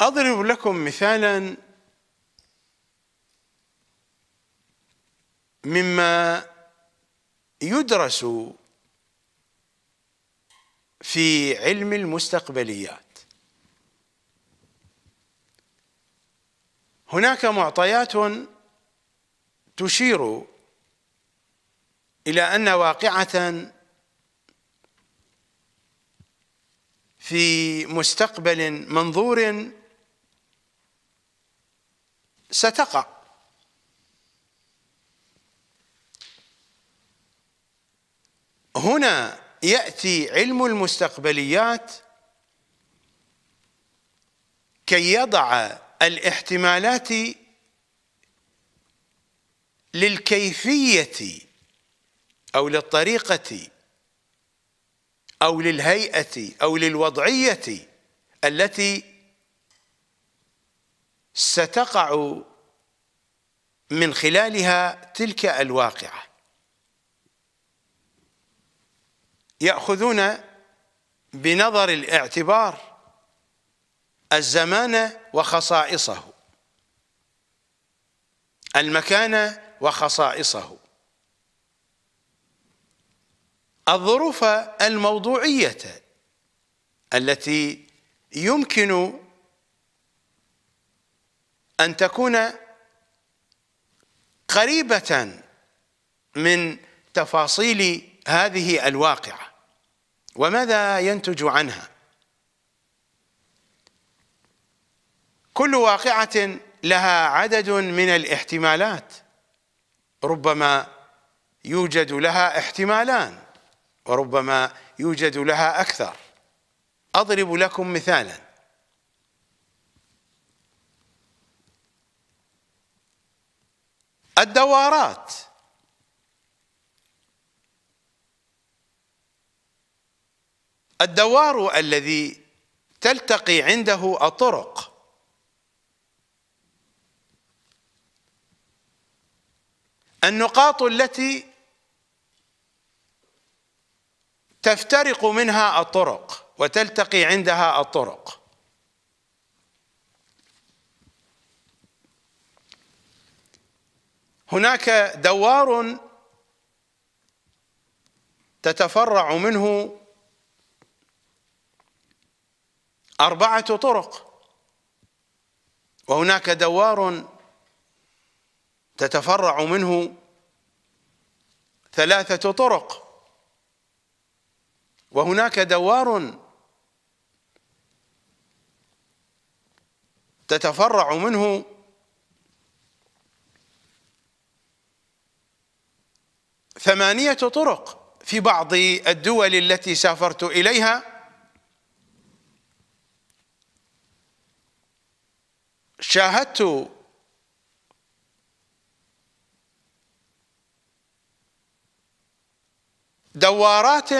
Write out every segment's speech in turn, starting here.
أضرب لكم مثالا مما يدرس في علم المستقبليات هناك معطيات تشير إلى أن واقعة في مستقبل منظور ستقع هنا ياتي علم المستقبليات كي يضع الاحتمالات للكيفيه او للطريقه او للهيئه او للوضعيه التي ستقع من خلالها تلك الواقعة يأخذون بنظر الاعتبار الزمان وخصائصه المكان وخصائصه الظروف الموضوعية التي يمكن أن تكون قريبة من تفاصيل هذه الواقعة وماذا ينتج عنها كل واقعة لها عدد من الاحتمالات ربما يوجد لها احتمالان وربما يوجد لها أكثر أضرب لكم مثالاً الدوارات الدوار الذي تلتقي عنده الطرق النقاط التي تفترق منها الطرق وتلتقي عندها الطرق هناك دوار تتفرع منه أربعة طرق وهناك دوار تتفرع منه ثلاثة طرق وهناك دوار تتفرع منه ثمانية طرق في بعض الدول التي سافرت إليها شاهدت دوارات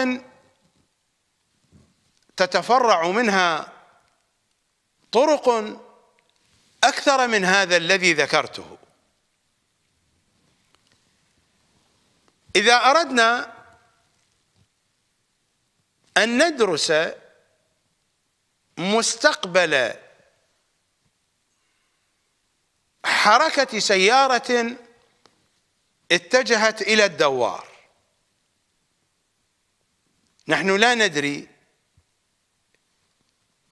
تتفرع منها طرق أكثر من هذا الذي ذكرته إذا أردنا أن ندرس مستقبل حركة سيارة اتجهت إلى الدوار نحن لا ندري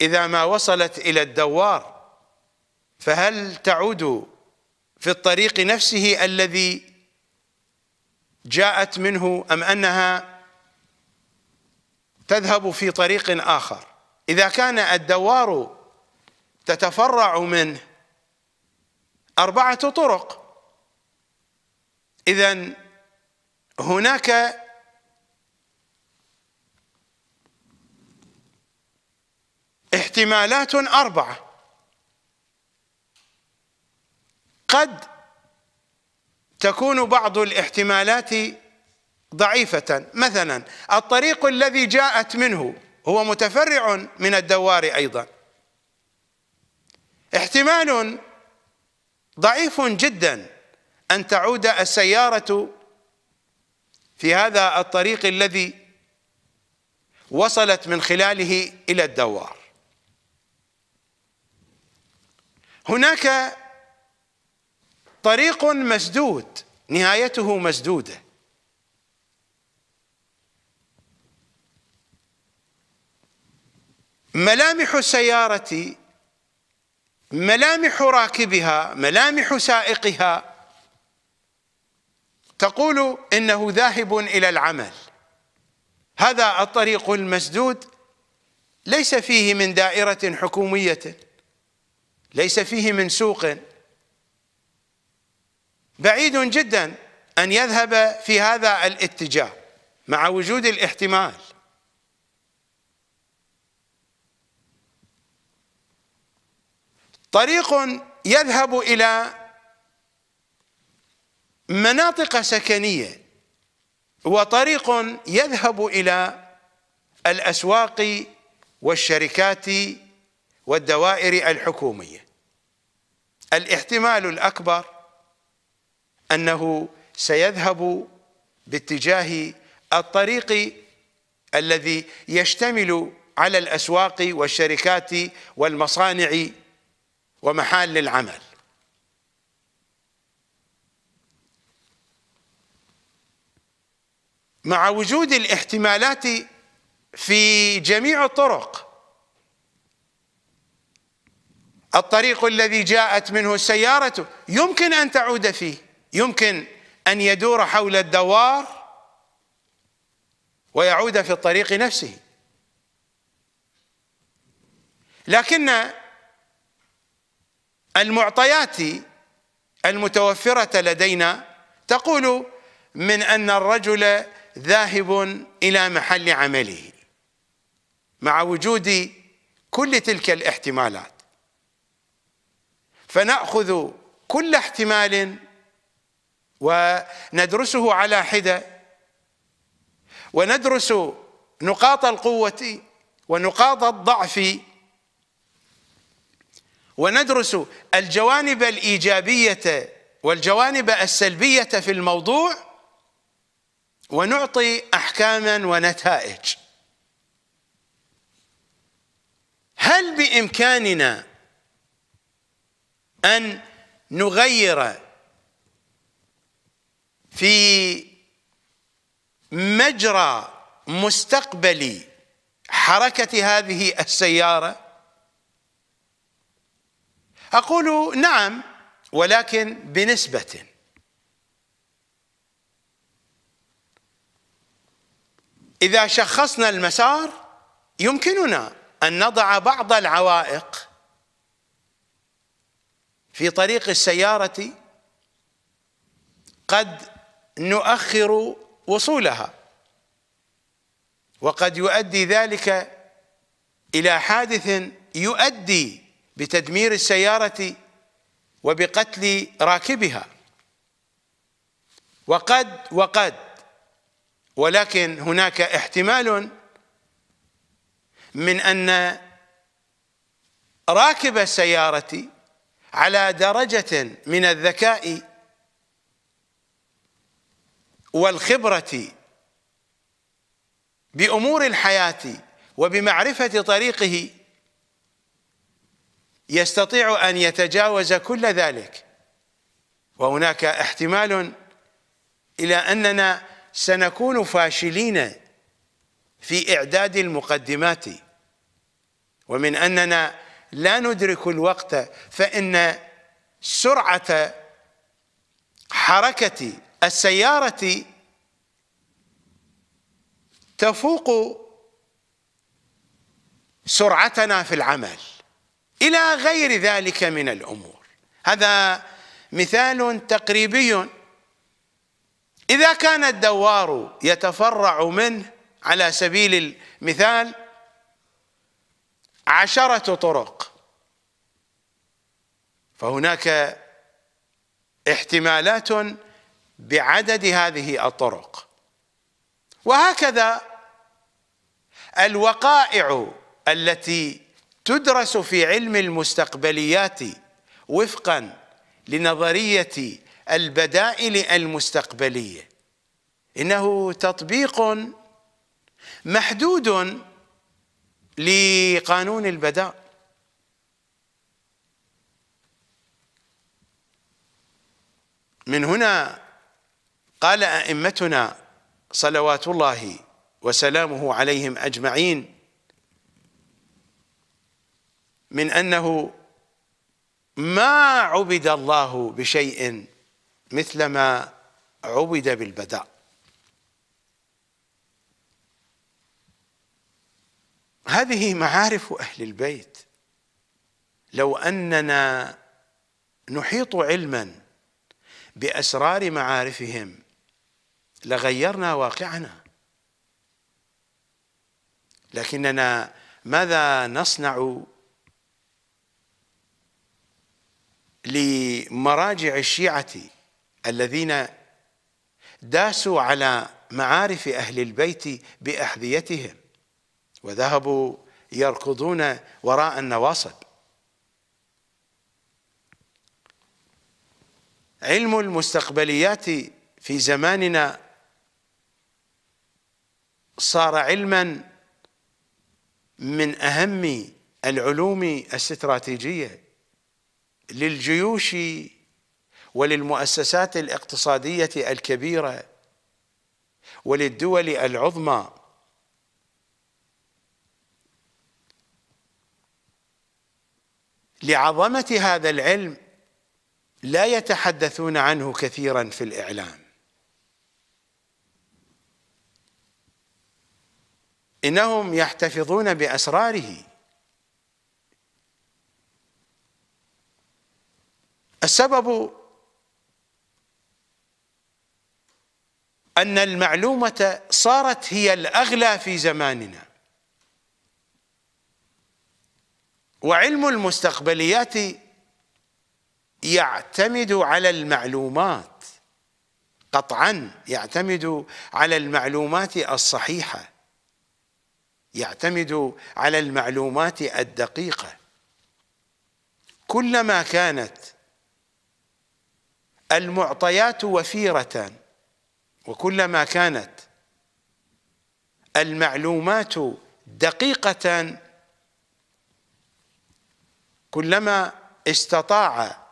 إذا ما وصلت إلى الدوار فهل تعود في الطريق نفسه الذي جاءت منه ام انها تذهب في طريق اخر اذا كان الدوار تتفرع منه اربعه طرق اذا هناك احتمالات اربعه قد تكون بعض الاحتمالات ضعيفة مثلا الطريق الذي جاءت منه هو متفرع من الدوار أيضا احتمال ضعيف جدا أن تعود السيارة في هذا الطريق الذي وصلت من خلاله إلى الدوار هناك طريق مسدود نهايته مسدوده ملامح السياره ملامح راكبها ملامح سائقها تقول انه ذاهب الى العمل هذا الطريق المسدود ليس فيه من دائره حكوميه ليس فيه من سوق بعيد جدا أن يذهب في هذا الاتجاه مع وجود الاحتمال طريق يذهب إلى مناطق سكنية وطريق يذهب إلى الأسواق والشركات والدوائر الحكومية الاحتمال الأكبر أنه سيذهب باتجاه الطريق الذي يشتمل على الأسواق والشركات والمصانع ومحال العمل مع وجود الاحتمالات في جميع الطرق الطريق الذي جاءت منه السيارة يمكن أن تعود فيه يمكن أن يدور حول الدوار ويعود في الطريق نفسه لكن المعطيات المتوفرة لدينا تقول من أن الرجل ذاهب إلى محل عمله مع وجود كل تلك الاحتمالات فنأخذ كل احتمال وندرسه على حده وندرس نقاط القوه ونقاط الضعف وندرس الجوانب الايجابيه والجوانب السلبيه في الموضوع ونعطي احكاما ونتائج هل بامكاننا ان نغير في مجرى مستقبل حركة هذه السيارة أقول نعم ولكن بنسبة إذا شخصنا المسار يمكننا أن نضع بعض العوائق في طريق السيارة قد نؤخر وصولها وقد يؤدي ذلك إلى حادث يؤدي بتدمير السيارة وبقتل راكبها وقد وقد ولكن هناك احتمال من أن راكب السيارة على درجة من الذكاء والخبرة بأمور الحياة وبمعرفة طريقه يستطيع أن يتجاوز كل ذلك وهناك احتمال إلى أننا سنكون فاشلين في إعداد المقدمات ومن أننا لا ندرك الوقت فإن سرعة حركة السيارة تفوق سرعتنا في العمل إلى غير ذلك من الأمور هذا مثال تقريبي إذا كان الدوار يتفرع منه على سبيل المثال عشرة طرق فهناك احتمالات بعدد هذه الطرق وهكذا الوقائع التي تدرس في علم المستقبليات وفقا لنظريه البدائل المستقبليه انه تطبيق محدود لقانون البداء من هنا قال أئمتنا صلوات الله وسلامه عليهم أجمعين من أنه ما عبد الله بشيء مثل ما عبد بالبداء هذه معارف أهل البيت لو أننا نحيط علما بأسرار معارفهم لغيرنا واقعنا لكننا ماذا نصنع لمراجع الشيعة الذين داسوا على معارف أهل البيت بأحذيتهم وذهبوا يركضون وراء النواصب علم المستقبليات في زماننا صار علما من أهم العلوم الاستراتيجية للجيوش وللمؤسسات الاقتصادية الكبيرة وللدول العظمى لعظمة هذا العلم لا يتحدثون عنه كثيرا في الإعلام إنهم يحتفظون بأسراره السبب أن المعلومة صارت هي الأغلى في زماننا وعلم المستقبليات يعتمد على المعلومات قطعا يعتمد على المعلومات الصحيحه يعتمد على المعلومات الدقيقة كلما كانت المعطيات وفيرة وكلما كانت المعلومات دقيقة كلما استطاع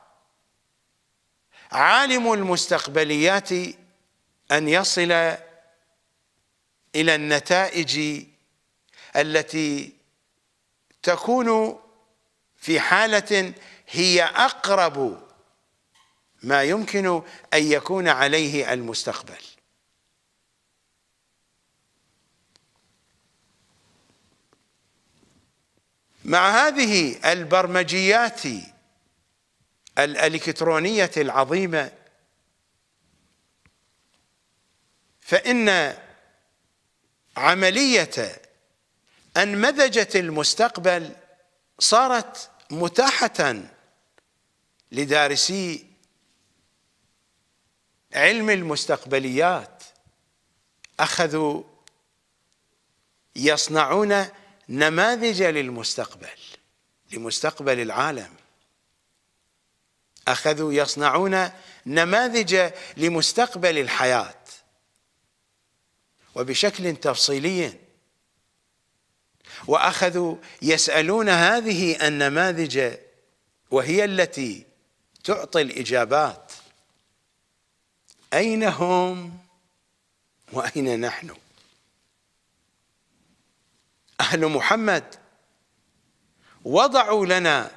عالم المستقبليات أن يصل إلى النتائج التي تكون في حالة هي أقرب ما يمكن أن يكون عليه المستقبل مع هذه البرمجيات الإلكترونية العظيمة فإن عملية أنمذجة المستقبل صارت متاحة لدارسي علم المستقبليات أخذوا يصنعون نماذج للمستقبل لمستقبل العالم أخذوا يصنعون نماذج لمستقبل الحياة وبشكل تفصيلي واخذوا يسالون هذه النماذج وهي التي تعطي الاجابات اين هم واين نحن اهل محمد وضعوا لنا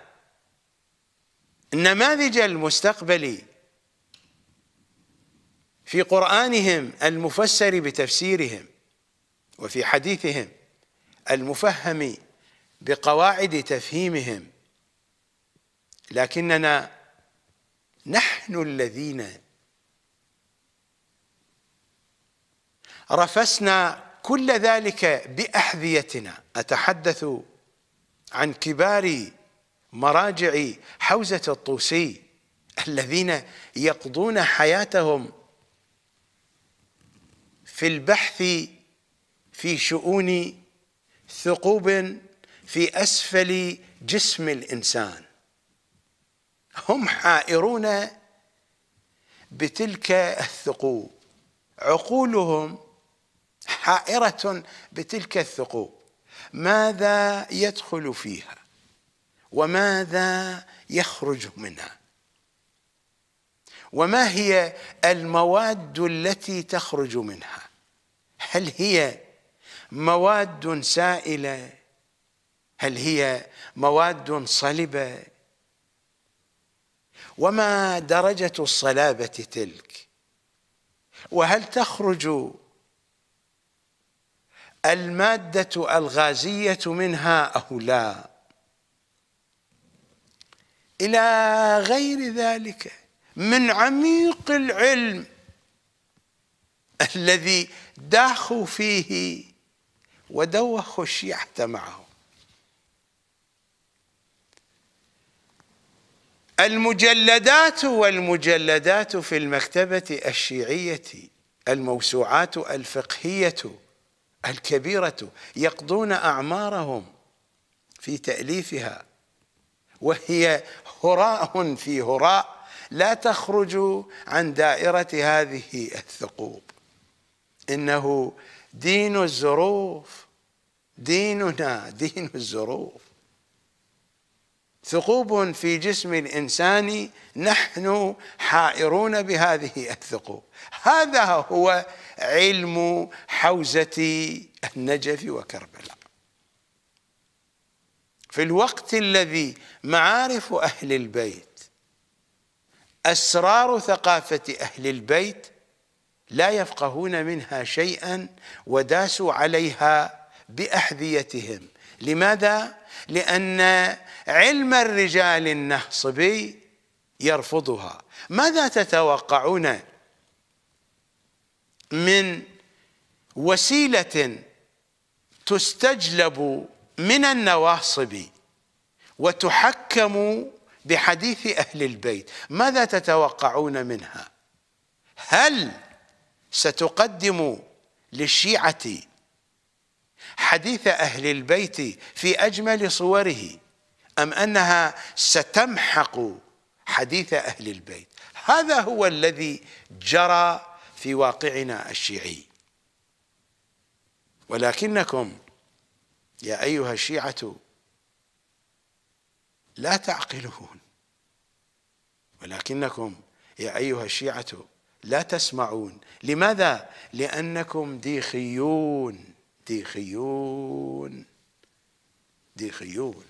نماذج المستقبل في قرانهم المفسر بتفسيرهم وفي حديثهم المفهم بقواعد تفهيمهم لكننا نحن الذين رفسنا كل ذلك باحذيتنا اتحدث عن كبار مراجع حوزه الطوسي الذين يقضون حياتهم في البحث في شؤون ثقوب في اسفل جسم الانسان هم حائرون بتلك الثقوب عقولهم حائره بتلك الثقوب ماذا يدخل فيها وماذا يخرج منها وما هي المواد التي تخرج منها هل هي مواد سائله هل هي مواد صلبه وما درجه الصلابه تلك وهل تخرج الماده الغازيه منها او لا الى غير ذلك من عميق العلم الذي داخوا فيه ودوخ الشيعه معه المجلدات والمجلدات في المكتبة الشيعية الموسوعات الفقهية الكبيرة يقضون أعمارهم في تأليفها وهي هراء في هراء لا تخرج عن دائرة هذه الثقوب إنه دين الظروف ديننا دين الظروف ثقوب في جسم الانسان نحن حائرون بهذه الثقوب هذا هو علم حوزه النجف وكربلاء في الوقت الذي معارف اهل البيت اسرار ثقافه اهل البيت لا يفقهون منها شيئا وداسوا عليها بأحذيتهم لماذا؟ لأن علم الرجال النهصبي يرفضها ماذا تتوقعون من وسيلة تستجلب من النواصب وتحكم بحديث أهل البيت ماذا تتوقعون منها؟ هل ستقدم للشيعة حديث أهل البيت في أجمل صوره أم أنها ستمحق حديث أهل البيت هذا هو الذي جرى في واقعنا الشيعي ولكنكم يا أيها الشيعة لا تعقلون ولكنكم يا أيها الشيعة لا تسمعون لماذا لانكم ديخيون ديخيون ديخيون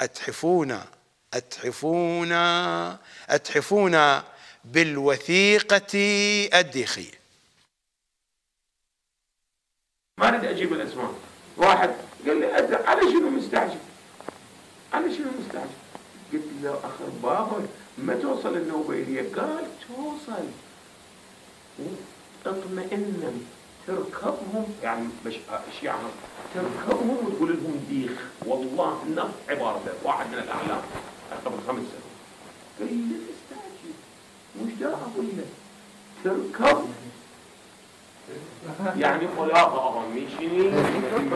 اتحفونا اتحفونا اتحفونا بالوثيقه الديخيه ما اريد اجيب الاسماء واحد قال لي على شنو مستعجل على شنو مستعجل قلت له اخر بابك ما توصل النوبه اليه قال توصل تطمئنا تركبهم يعني مش يعني تركبهم وتقول لهم ديخ والله نفس عبارة واحد من الأعلام قبل خمس سنوات قال لي تستعجل مش ده أقول لك تركب يعني خلاقة اهم شيء مردم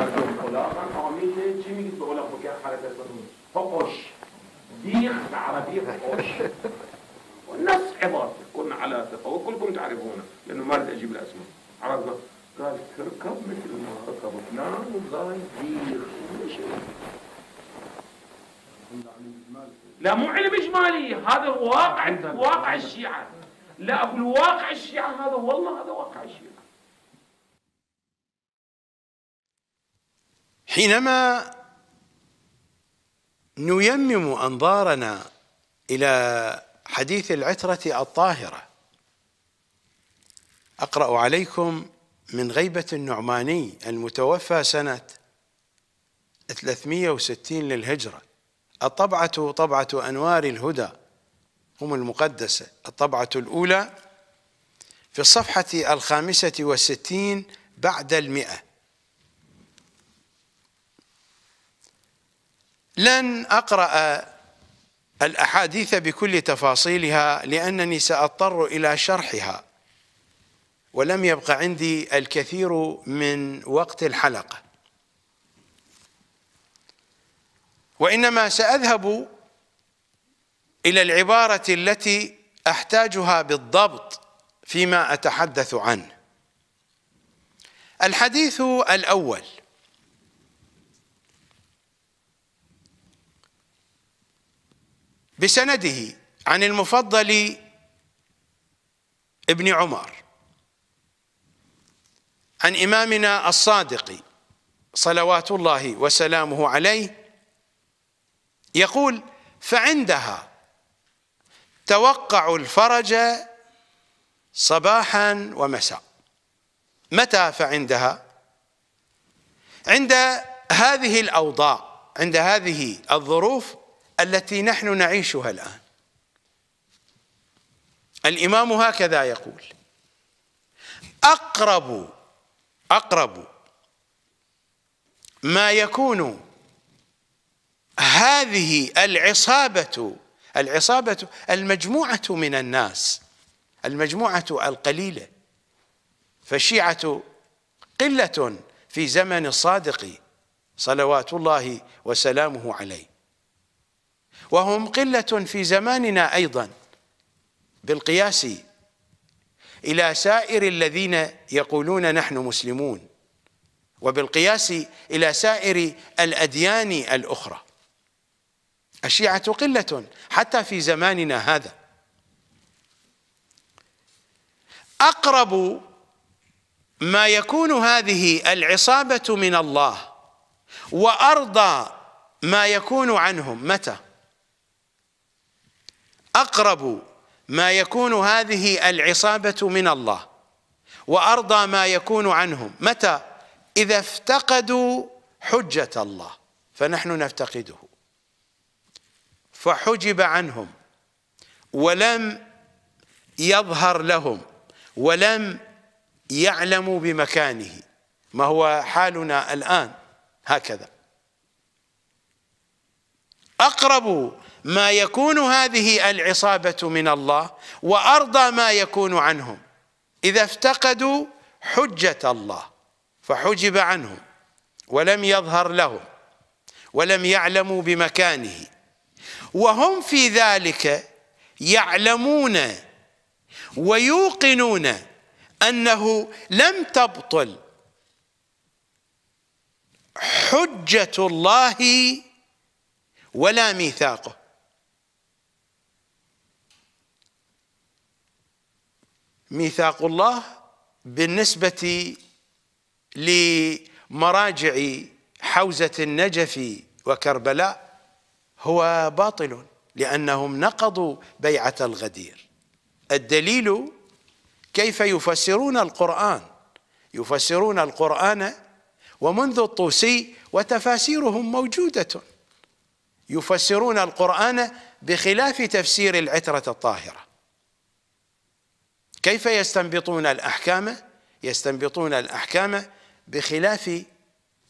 اهم شيء چی میگید به خلاقا که حرکت بکنید؟ خوش نفس عبارته كنا على ثقة وكلكم تعرفونه لأنه ما أريد أجيب الأسماء عرفت قال تركب مثل ما ركب فلان وقال دير لا مو علم إجمالي هذا واقع واقع الشيعة لا أقول واقع الشيعة هذا والله هذا واقع الشيعة حينما نيمم أنظارنا إلى حديث العترة الطاهرة أقرأ عليكم من غيبة النعماني المتوفى سنة 360 للهجرة الطبعة طبعة أنوار الهدى هم المقدسة الطبعة الأولى في الصفحة الخامسة والستين بعد المئة لن أقرأ الأحاديث بكل تفاصيلها لأنني سأضطر إلى شرحها ولم يبق عندي الكثير من وقت الحلقة وإنما سأذهب إلى العبارة التي أحتاجها بالضبط فيما أتحدث عنه الحديث الأول بسنده عن المفضل ابن عمر عن إمامنا الصادق صلوات الله وسلامه عليه يقول فعندها توقع الفرج صباحا ومساء متى فعندها عند هذه الأوضاع عند هذه الظروف التي نحن نعيشها الآن الإمام هكذا يقول أقرب أقرب ما يكون هذه العصابة العصابة المجموعة من الناس المجموعة القليلة فالشيعة قلة في زمن الصادق صلوات الله وسلامه عليه وهم قلة في زماننا أيضا بالقياس إلى سائر الذين يقولون نحن مسلمون وبالقياس إلى سائر الأديان الأخرى الشيعة قلة حتى في زماننا هذا أقرب ما يكون هذه العصابة من الله وأرضى ما يكون عنهم متى؟ أقرب ما يكون هذه العصابة من الله وأرضى ما يكون عنهم متى إذا افتقدوا حجة الله فنحن نفتقده فحجب عنهم ولم يظهر لهم ولم يعلموا بمكانه ما هو حالنا الآن هكذا أقرب ما يكون هذه العصابة من الله وأرضى ما يكون عنهم إذا افتقدوا حجة الله فحجب عنهم ولم يظهر لهم ولم يعلموا بمكانه وهم في ذلك يعلمون ويوقنون أنه لم تبطل حجة الله ولا ميثاقه ميثاق الله بالنسبة لمراجع حوزة النجف وكربلاء هو باطل لأنهم نقضوا بيعة الغدير الدليل كيف يفسرون القرآن يفسرون القرآن ومنذ الطوسي وتفاسيرهم موجودة يفسرون القرآن بخلاف تفسير العترة الطاهرة كيف يستنبطون الأحكام يستنبطون الأحكام بخلاف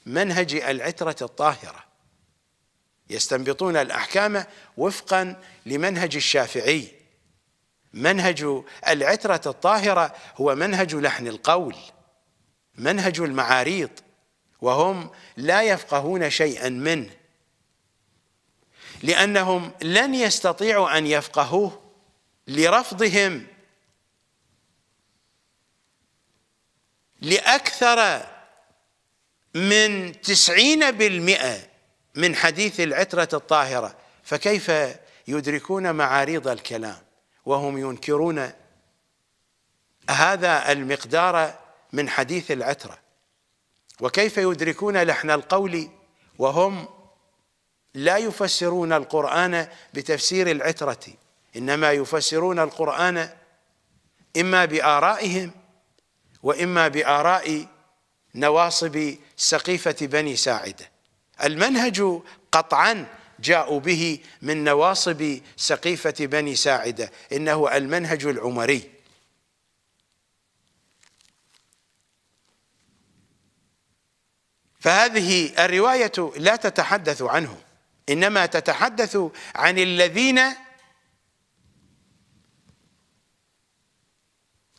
منهج العترة الطاهرة يستنبطون الأحكام وفقا لمنهج الشافعي منهج العترة الطاهرة هو منهج لحن القول منهج المعاريض وهم لا يفقهون شيئا منه لأنهم لن يستطيعوا أن يفقهوه لرفضهم لأكثر من تسعين بالمئة من حديث العترة الطاهرة فكيف يدركون معاريض الكلام وهم ينكرون هذا المقدار من حديث العترة وكيف يدركون لحن القول وهم لا يفسرون القرآن بتفسير العترة إنما يفسرون القرآن إما بآرائهم وإما بآراء نواصب سقيفة بني ساعدة المنهج قطعا جاءوا به من نواصب سقيفة بني ساعدة إنه المنهج العمري فهذه الرواية لا تتحدث عنه إنما تتحدث عن الذين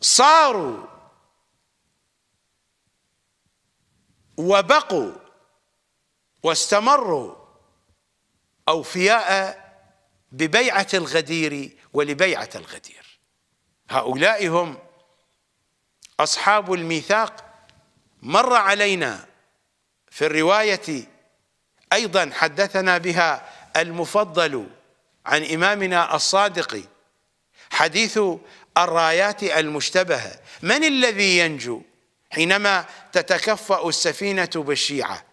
صاروا وبقوا واستمروا أوفياء ببيعة الغدير ولبيعة الغدير هؤلاء هم أصحاب الميثاق مر علينا في الرواية أيضا حدثنا بها المفضل عن إمامنا الصادق حديث الرايات المشتبهة من الذي ينجو حينما تتكفأ السفينة بالشيعة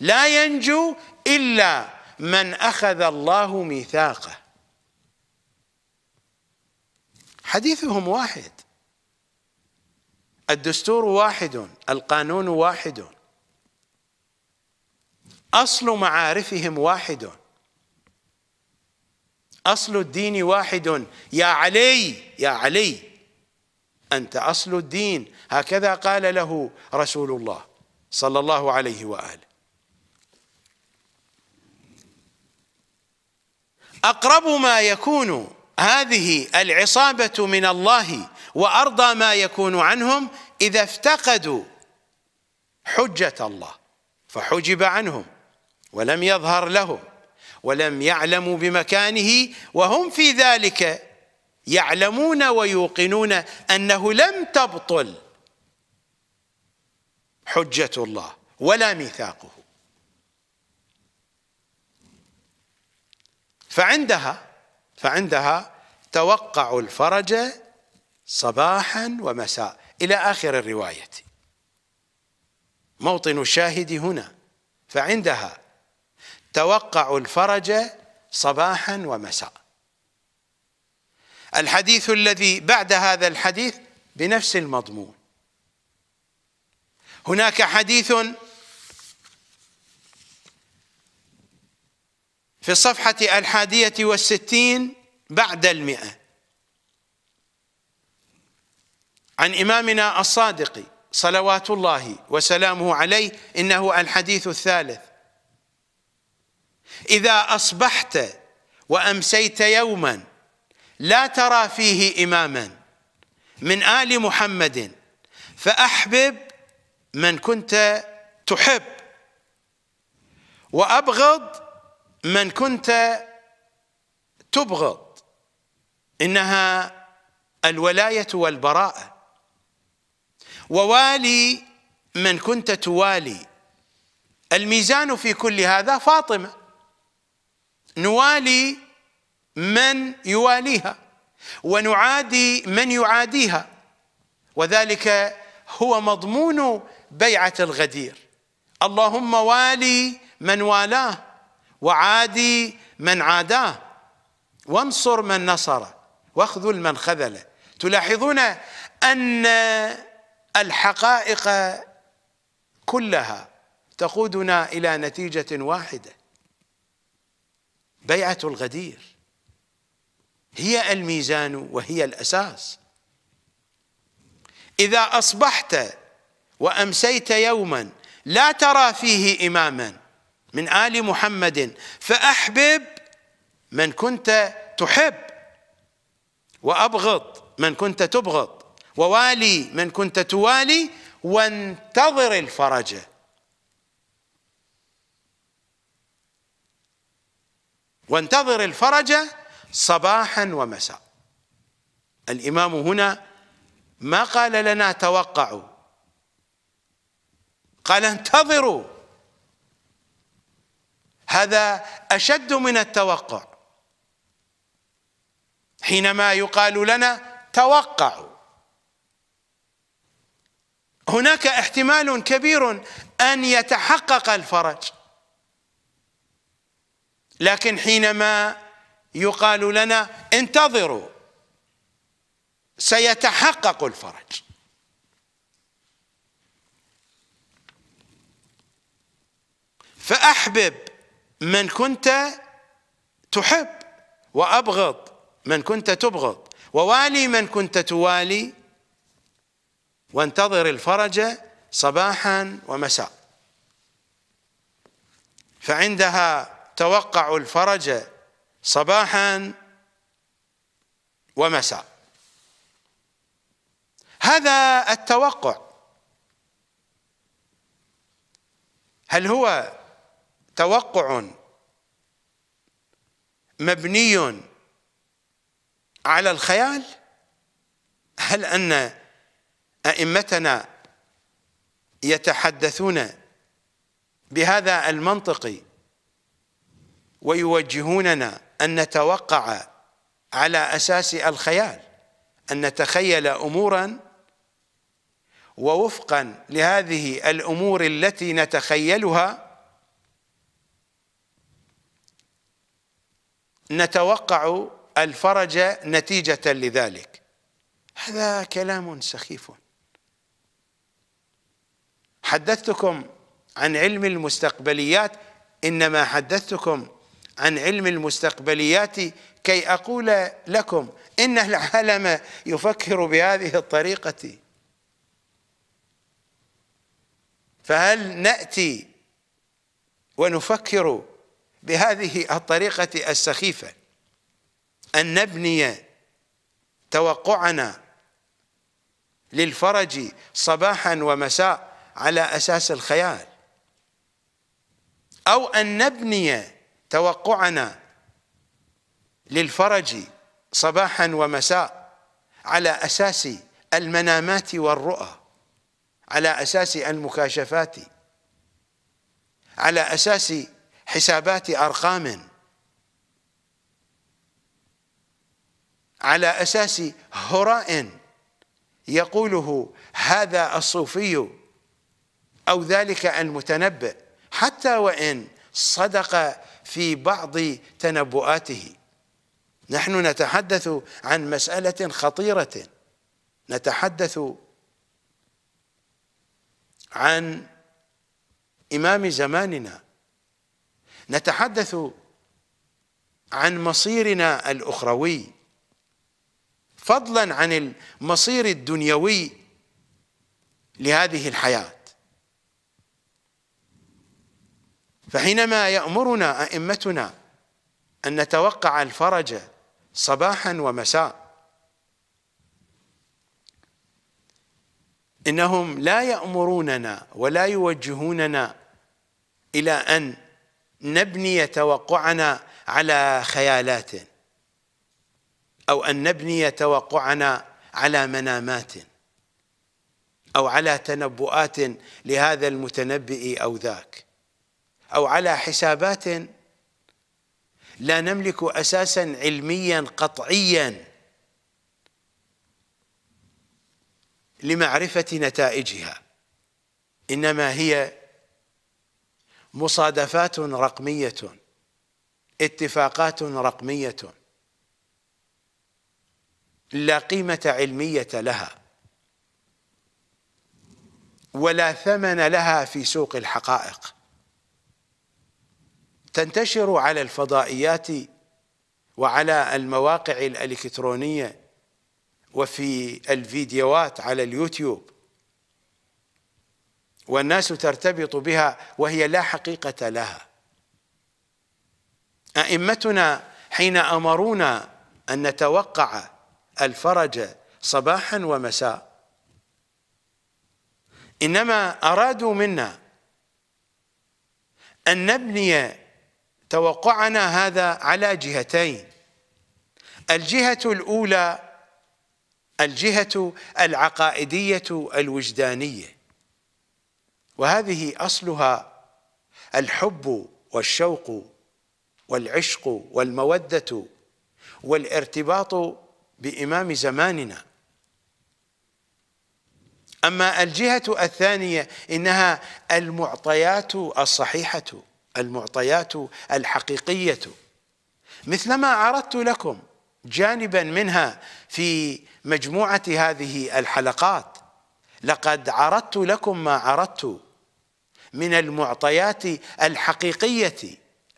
لا ينجو إلا من أخذ الله ميثاقه حديثهم واحد الدستور واحد القانون واحد أصل معارفهم واحد أصل الدين واحد يا علي يا علي أنت أصل الدين هكذا قال له رسول الله صلى الله عليه وآله أقرب ما يكون هذه العصابة من الله وأرضى ما يكون عنهم إذا افتقدوا حجة الله فحجب عنهم ولم يظهر لهم ولم يعلموا بمكانه وهم في ذلك يعلمون ويوقنون أنه لم تبطل حجة الله ولا ميثاقه فعندها فعندها توقع الفرج صباحا ومساء إلى آخر الرواية موطن الشاهد هنا فعندها توقع الفرج صباحا ومساء الحديث الذي بعد هذا الحديث بنفس المضمون هناك حديث في الصفحة الحادية والستين بعد المئة عن إمامنا الصادق صلوات الله وسلامه عليه إنه الحديث الثالث إذا أصبحت وأمسيت يوماً لا ترى فيه إماما من آل محمد فأحبب من كنت تحب وأبغض من كنت تبغض إنها الولاية والبراءة ووالي من كنت توالي الميزان في كل هذا فاطمة نوالي من يواليها ونعادي من يعاديها وذلك هو مضمون بيعة الغدير اللهم والي من والاه وعادي من عاداه وانصر من نصره واخذل من خذله تلاحظون أن الحقائق كلها تقودنا إلى نتيجة واحدة بيعة الغدير هي الميزان وهي الأساس إذا أصبحت وأمسيت يوما لا ترى فيه إماما من آل محمد فأحبب من كنت تحب وأبغض من كنت تبغض ووالي من كنت توالي وانتظر الفرج وانتظر الفرج صباحا ومساء الإمام هنا ما قال لنا توقعوا قال انتظروا هذا أشد من التوقع حينما يقال لنا توقعوا هناك احتمال كبير أن يتحقق الفرج لكن حينما يقال لنا انتظروا سيتحقق الفرج فأحبب من كنت تحب وأبغض من كنت تبغض ووالي من كنت توالي وانتظر الفرج صباحا ومساء فعندها توقع الفرج صباحا ومساء هذا التوقع هل هو توقع مبني على الخيال هل ان ائمتنا يتحدثون بهذا المنطق ويوجهوننا أن نتوقع على أساس الخيال أن نتخيل أمورا ووفقا لهذه الأمور التي نتخيلها نتوقع الفرج نتيجة لذلك هذا كلام سخيف حدثتكم عن علم المستقبليات إنما حدثتكم عن علم المستقبليات كي أقول لكم إن العالم يفكر بهذه الطريقة فهل نأتي ونفكر بهذه الطريقة السخيفة أن نبني توقعنا للفرج صباحا ومساء على أساس الخيال أو أن نبني توقعنا للفرج صباحا ومساء على أساس المنامات والرؤى على أساس المكاشفات على أساس حسابات أرقام على أساس هراء يقوله هذا الصوفي أو ذلك المتنبئ حتى وإن صدق في بعض تنبؤاته نحن نتحدث عن مسألة خطيرة نتحدث عن إمام زماننا نتحدث عن مصيرنا الأخروي فضلا عن المصير الدنيوي لهذه الحياه فحينما يأمرنا أئمتنا أن نتوقع الفرج صباحا ومساء إنهم لا يأمروننا ولا يوجهوننا إلى أن نبني توقعنا على خيالات أو أن نبني توقعنا على منامات أو على تنبؤات لهذا المتنبئ أو ذاك أو على حسابات لا نملك أساسا علميا قطعيا لمعرفة نتائجها إنما هي مصادفات رقمية اتفاقات رقمية لا قيمة علمية لها ولا ثمن لها في سوق الحقائق تنتشر على الفضائيات وعلى المواقع الإلكترونية وفي الفيديوهات على اليوتيوب والناس ترتبط بها وهي لا حقيقة لها أئمتنا حين أمرونا أن نتوقع الفرج صباحا ومساء إنما أرادوا منا أن نبني توقعنا هذا على جهتين الجهة الأولى الجهة العقائدية الوجدانية وهذه أصلها الحب والشوق والعشق والمودة والارتباط بإمام زماننا أما الجهة الثانية إنها المعطيات الصحيحة المعطيات الحقيقية مثلما عرضت لكم جانبا منها في مجموعة هذه الحلقات لقد عرضت لكم ما عرضت من المعطيات الحقيقية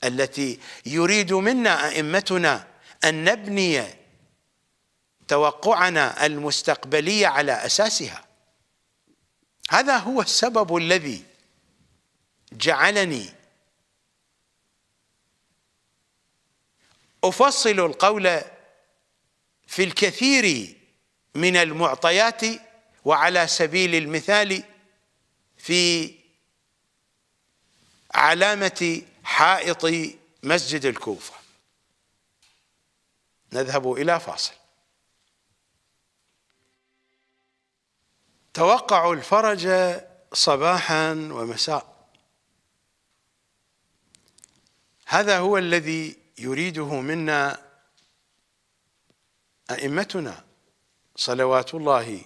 التي يريد منا أئمتنا أن نبني توقعنا المستقبلي على أساسها هذا هو السبب الذي جعلني أفصل القول في الكثير من المعطيات وعلى سبيل المثال في علامة حائط مسجد الكوفة نذهب إلى فاصل توقع الفرج صباحا ومساء هذا هو الذي يريده منا أئمتنا صلوات الله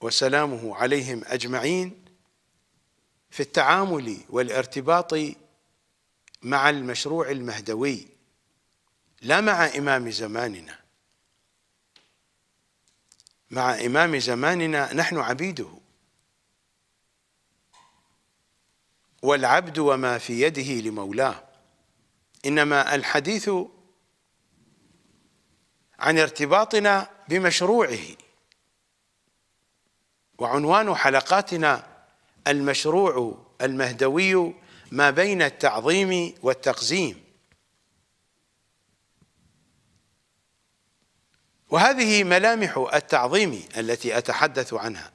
وسلامه عليهم أجمعين في التعامل والارتباط مع المشروع المهدوي لا مع إمام زماننا مع إمام زماننا نحن عبيده والعبد وما في يده لمولاه إنما الحديث عن ارتباطنا بمشروعه وعنوان حلقاتنا المشروع المهدوي ما بين التعظيم والتقزيم وهذه ملامح التعظيم التي أتحدث عنها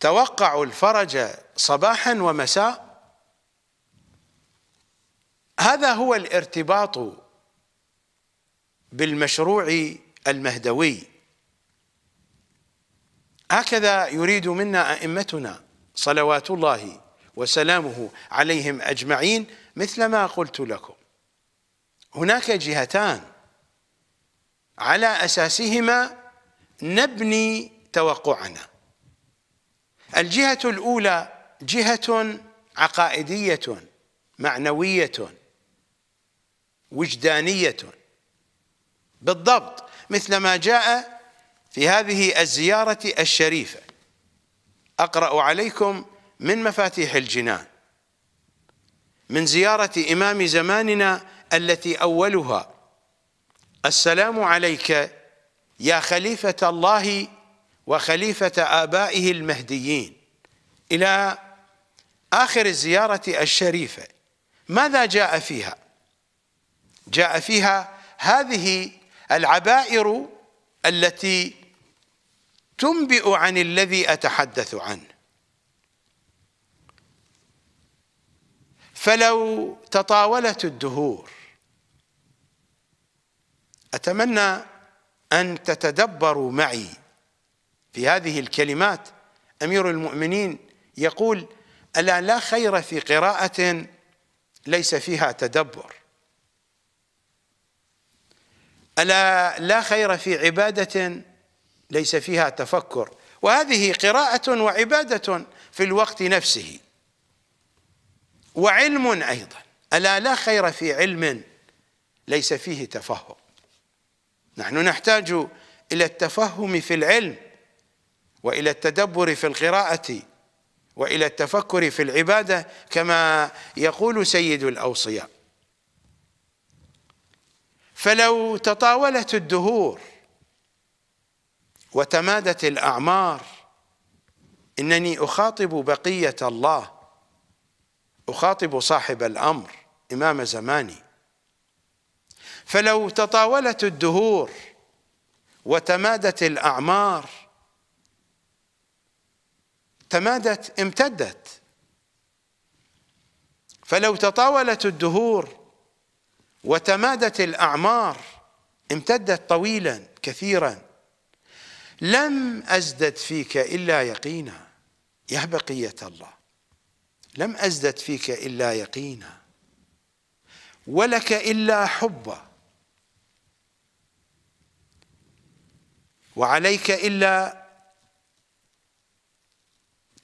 توقع الفرج صباحا ومساء هذا هو الارتباط بالمشروع المهدوي هكذا يريد منا ائمتنا صلوات الله وسلامه عليهم اجمعين مثل ما قلت لكم هناك جهتان على اساسهما نبني توقعنا الجهه الاولى جهة عقائدية معنوية وجدانية بالضبط مثل ما جاء في هذه الزيارة الشريفة أقرأ عليكم من مفاتيح الجنان من زيارة إمام زماننا التي أولها السلام عليك يا خليفة الله وخليفة آبائه المهديين إلى آخر الزيارة الشريفة ماذا جاء فيها جاء فيها هذه العبائر التي تنبئ عن الذي أتحدث عنه فلو تطاولت الدهور أتمنى أن تتدبروا معي في هذه الكلمات أمير المؤمنين يقول ألا لا خير في قراءة ليس فيها تدبر ألا لا خير في عبادة ليس فيها تفكر وهذه قراءة وعبادة في الوقت نفسه وعلم أيضا ألا لا خير في علم ليس فيه تفهم نحن نحتاج إلى التفهم في العلم وإلى التدبر في القراءة والى التفكر في العباده كما يقول سيد الاوصياء فلو تطاولت الدهور وتمادت الاعمار انني اخاطب بقيه الله اخاطب صاحب الامر امام زماني فلو تطاولت الدهور وتمادت الاعمار تمادت امتدت فلو تطاولت الدهور وتمادت الأعمار امتدت طويلا كثيرا لم أزدد فيك إلا يقينا يا بقية الله لم أزدد فيك إلا يقينا ولك إلا حبا وعليك إلا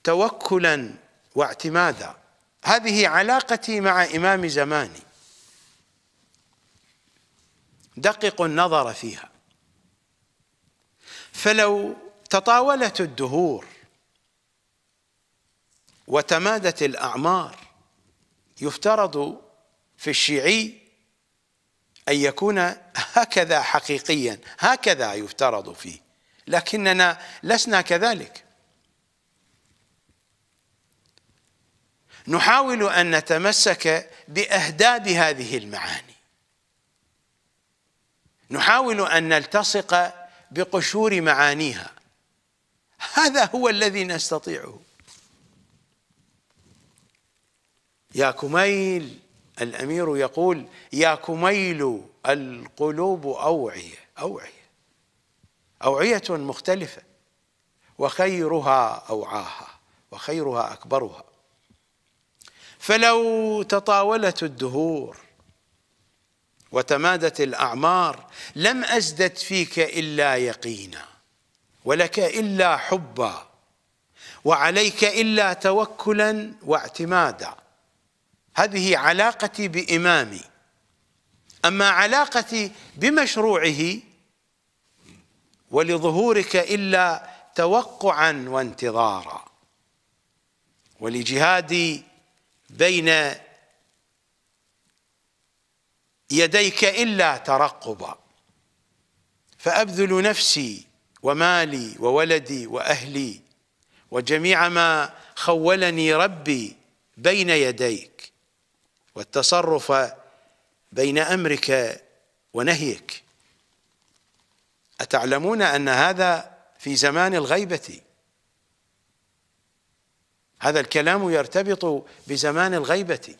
توكلا واعتمادا هذه علاقتي مع إمام زماني دقق النظر فيها فلو تطاولت الدهور وتمادت الأعمار يفترض في الشيعي أن يكون هكذا حقيقيا هكذا يفترض فيه لكننا لسنا كذلك نحاول أن نتمسك بأهداب هذه المعاني نحاول أن نلتصق بقشور معانيها هذا هو الذي نستطيعه يا كميل الأمير يقول يا كميل القلوب أوعية أوعية أوعية مختلفة وخيرها أوعاها وخيرها أكبرها فلو تطاولت الدهور وتمادت الأعمار لم أزدد فيك إلا يقينا ولك إلا حبا وعليك إلا توكلا واعتمادا هذه علاقتي بإمامي أما علاقتي بمشروعه ولظهورك إلا توقعا وانتظارا ولجهادي بين يديك إلا ترقبا فأبذل نفسي ومالي وولدي وأهلي وجميع ما خولني ربي بين يديك والتصرف بين أمرك ونهيك أتعلمون أن هذا في زمان الغيبة هذا الكلام يرتبط بزمان الغيبة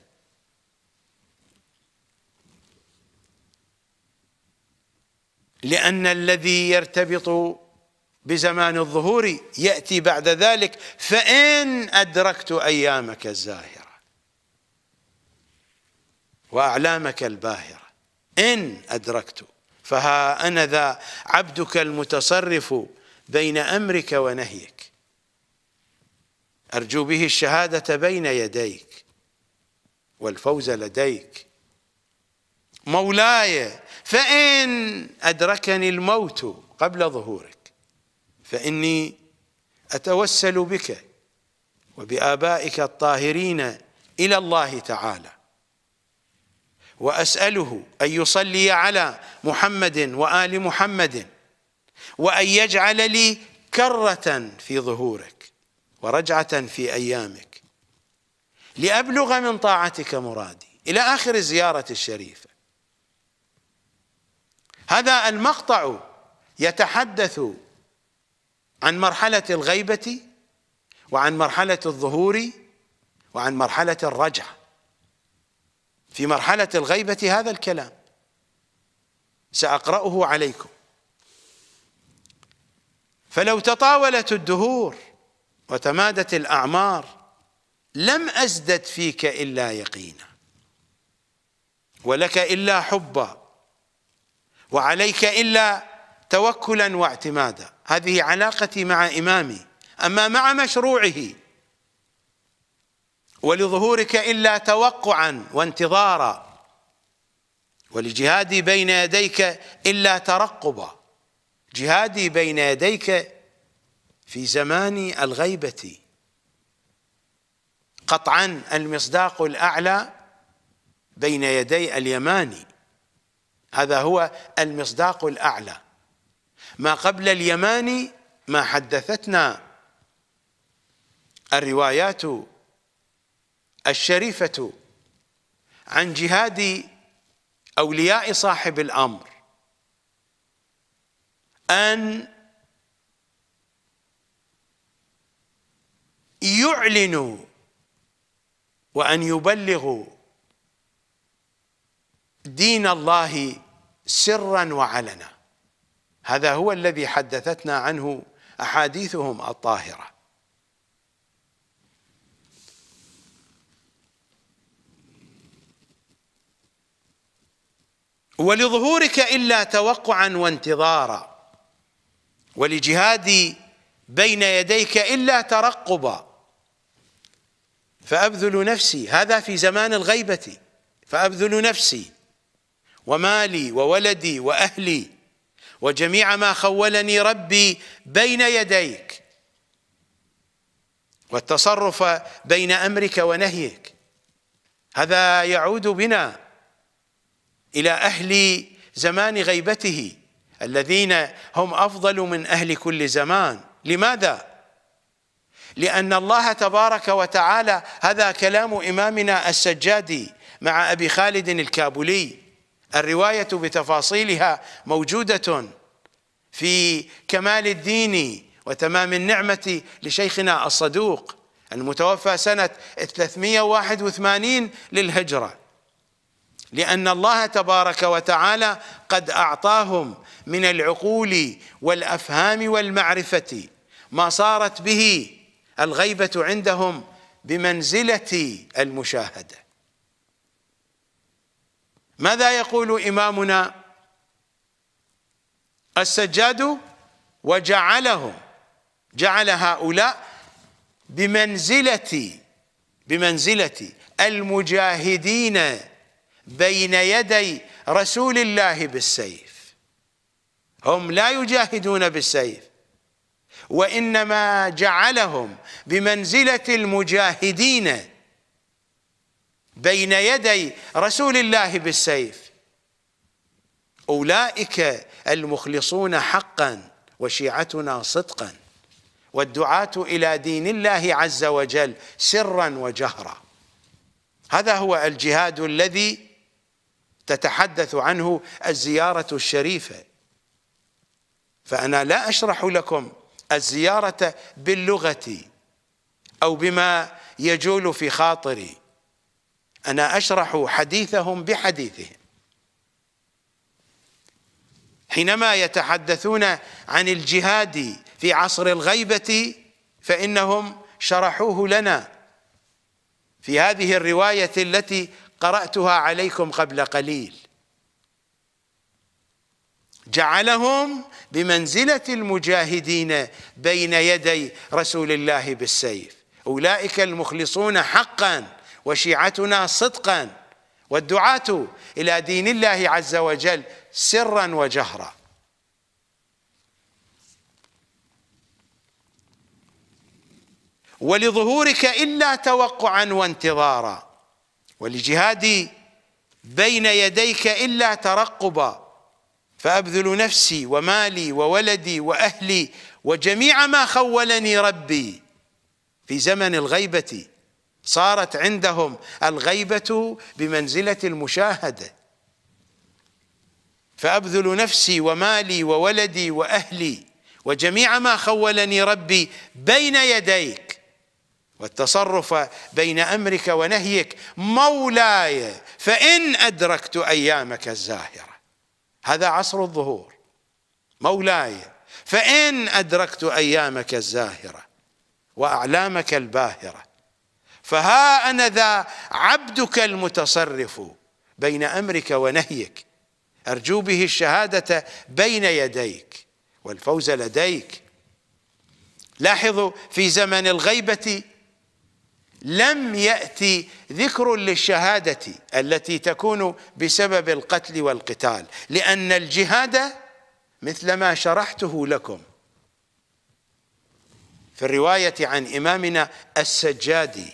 لأن الذي يرتبط بزمان الظهور يأتي بعد ذلك فإن أدركت أيامك الزاهرة وأعلامك الباهرة إن أدركت فها أنا ذا عبدك المتصرف بين أمرك ونهيك أرجو به الشهادة بين يديك والفوز لديك مولاي فإن أدركني الموت قبل ظهورك فإني أتوسل بك وبآبائك الطاهرين إلى الله تعالى وأسأله أن يصلي على محمد وآل محمد وأن يجعل لي كرة في ظهورك ورجعة في أيامك لأبلغ من طاعتك مرادي إلى آخر الزيارة الشريفة هذا المقطع يتحدث عن مرحلة الغيبة وعن مرحلة الظهور وعن مرحلة الرجعة في مرحلة الغيبة هذا الكلام سأقرأه عليكم فلو تطاولت الدهور وتمادت الأعمار لم أزدد فيك إلا يقينا ولك إلا حبا وعليك إلا توكلا واعتمادا هذه علاقتي مع إمامي أما مع مشروعه ولظهورك إلا توقعا وانتظارا ولجهادي بين يديك إلا ترقبا جهادي بين يديك في زمان الغيبة قطعا المصداق الأعلى بين يدي اليماني هذا هو المصداق الأعلى ما قبل اليماني ما حدثتنا الروايات الشريفة عن جهاد أولياء صاحب الأمر أن يعلنوا وان يبلغوا دين الله سرا وعلنا هذا هو الذي حدثتنا عنه احاديثهم الطاهره ولظهورك الا توقعا وانتظارا ولجهادي بين يديك الا ترقبا فأبذل نفسي هذا في زمان الغيبة فأبذل نفسي ومالي وولدي وأهلي وجميع ما خولني ربي بين يديك والتصرف بين أمرك ونهيك هذا يعود بنا إلى أهل زمان غيبته الذين هم أفضل من أهل كل زمان لماذا؟ لأن الله تبارك وتعالى هذا كلام إمامنا السجادي مع أبي خالد الكابولي الرواية بتفاصيلها موجودة في كمال الدين وتمام النعمة لشيخنا الصدوق المتوفى سنة 381 للهجرة لأن الله تبارك وتعالى قد أعطاهم من العقول والأفهام والمعرفة ما صارت به الغيبة عندهم بمنزلة المشاهدة ماذا يقول إمامنا السجاد وجعلهم جعل هؤلاء بمنزلة بمنزلة المجاهدين بين يدي رسول الله بالسيف هم لا يجاهدون بالسيف وانما جعلهم بمنزله المجاهدين بين يدي رسول الله بالسيف اولئك المخلصون حقا وشيعتنا صدقا والدعاه الى دين الله عز وجل سرا وجهرا هذا هو الجهاد الذي تتحدث عنه الزياره الشريفه فانا لا اشرح لكم الزيارة باللغة أو بما يجول في خاطري أنا أشرح حديثهم بحديثهم حينما يتحدثون عن الجهاد في عصر الغيبة فإنهم شرحوه لنا في هذه الرواية التي قرأتها عليكم قبل قليل جعلهم بمنزله المجاهدين بين يدي رسول الله بالسيف اولئك المخلصون حقا وشيعتنا صدقا والدعاه الى دين الله عز وجل سرا وجهرا ولظهورك الا توقعا وانتظارا ولجهادي بين يديك الا ترقبا فأبذل نفسي ومالي وولدي وأهلي وجميع ما خولني ربي في زمن الغيبة صارت عندهم الغيبة بمنزلة المشاهدة فأبذل نفسي ومالي وولدي وأهلي وجميع ما خولني ربي بين يديك والتصرف بين أمرك ونهيك مولاي فإن أدركت أيامك الزاهرة هذا عصر الظهور مولاي فإن أدركت أيامك الزاهرة وأعلامك الباهرة فها أنا ذا عبدك المتصرف بين أمرك ونهيك أرجو به الشهادة بين يديك والفوز لديك لاحظوا في زمن الغيبة لم يأتي ذكر للشهادة التي تكون بسبب القتل والقتال لأن الجهاد مثل ما شرحته لكم في الرواية عن إمامنا السجادي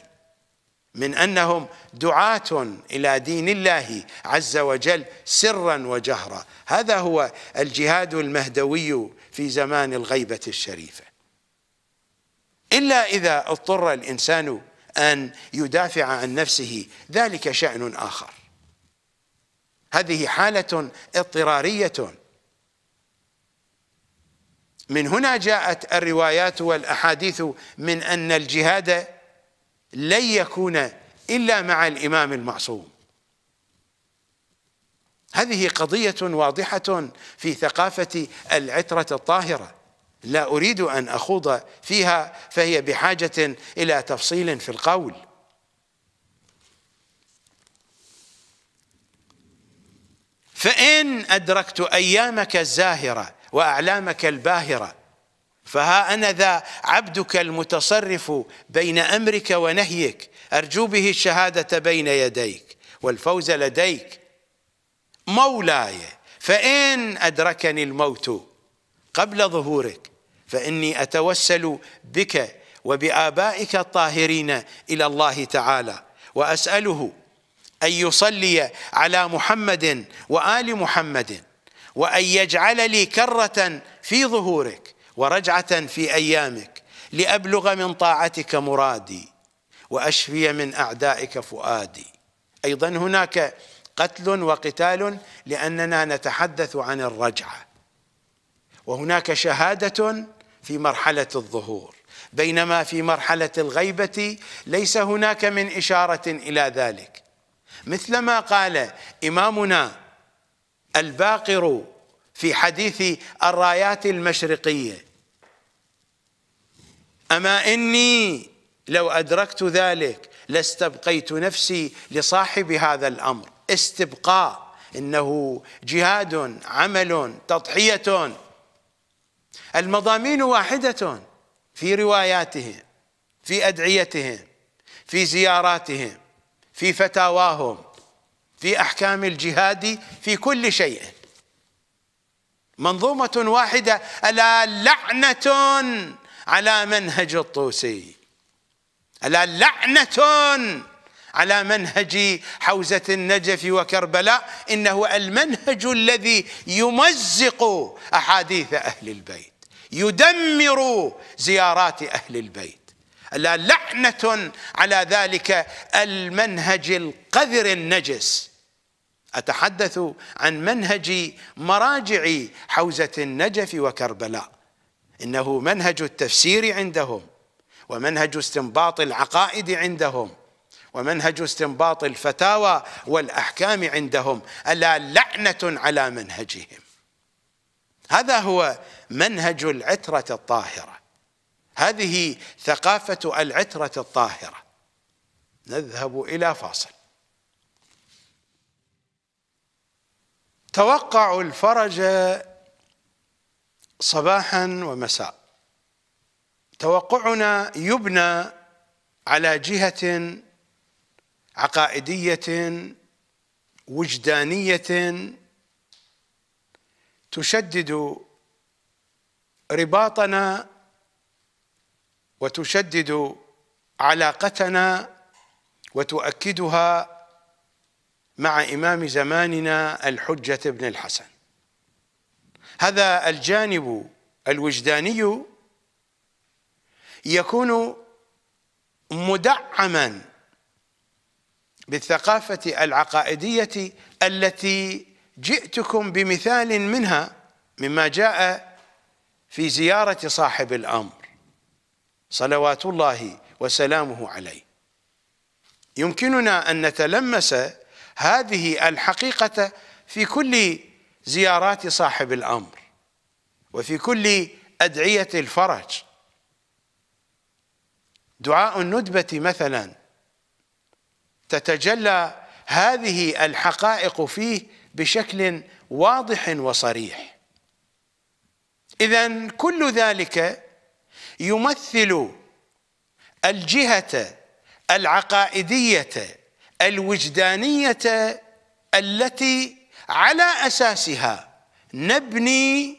من أنهم دعاة إلى دين الله عز وجل سرا وجهرا هذا هو الجهاد المهدوي في زمان الغيبة الشريفة إلا إذا اضطر الإنسان أن يدافع عن نفسه ذلك شأن آخر هذه حالة اضطرارية من هنا جاءت الروايات والأحاديث من أن الجهاد لن يكون إلا مع الإمام المعصوم هذه قضية واضحة في ثقافة العترة الطاهرة لا أريد أن أخوض فيها فهي بحاجة إلى تفصيل في القول فإن أدركت أيامك الزاهرة وأعلامك الباهرة فها أنا ذا عبدك المتصرف بين أمرك ونهيك أرجو به الشهادة بين يديك والفوز لديك مولاي فإن أدركني الموت قبل ظهورك فاني اتوسل بك وبابائك الطاهرين الى الله تعالى واساله ان يصلي على محمد وال محمد وان يجعل لي كره في ظهورك ورجعه في ايامك لابلغ من طاعتك مرادي واشفي من اعدائك فؤادي ايضا هناك قتل وقتال لاننا نتحدث عن الرجعه وهناك شهادة في مرحلة الظهور بينما في مرحلة الغيبة ليس هناك من إشارة إلى ذلك مثلما قال إمامنا الباقر في حديث الرايات المشرقية أما إني لو أدركت ذلك لاستبقيت نفسي لصاحب هذا الأمر استبقاء إنه جهاد عمل تضحية المضامين واحدة في رواياتهم في أدعيتهم في زياراتهم في فتاواهم في أحكام الجهاد في كل شيء منظومة واحدة ألا لعنة على منهج الطوسي ألا لعنة على منهج حوزة النجف وكربلاء إنه المنهج الذي يمزق أحاديث أهل البيت يدمر زيارات أهل البيت ألا لعنة على ذلك المنهج القذر النجس أتحدث عن منهج مراجع حوزة النجف وكربلاء إنه منهج التفسير عندهم ومنهج استنباط العقائد عندهم ومنهج استنباط الفتاوى والأحكام عندهم ألا لعنة على منهجهم هذا هو منهج العترة الطاهرة هذه ثقافة العترة الطاهرة نذهب إلى فاصل توقع الفرج صباحا ومساء توقعنا يبنى على جهة عقائدية وجدانية تشدد رباطنا وتشدد علاقتنا وتؤكدها مع إمام زماننا الحجة بن الحسن هذا الجانب الوجداني يكون مدعما بالثقافة العقائدية التي جئتكم بمثال منها مما جاء في زيارة صاحب الأمر صلوات الله وسلامه عليه يمكننا أن نتلمس هذه الحقيقة في كل زيارات صاحب الأمر وفي كل أدعية الفرج دعاء الندبة مثلا تتجلى هذه الحقائق فيه بشكل واضح وصريح اذا كل ذلك يمثل الجهه العقائديه الوجدانيه التي على اساسها نبني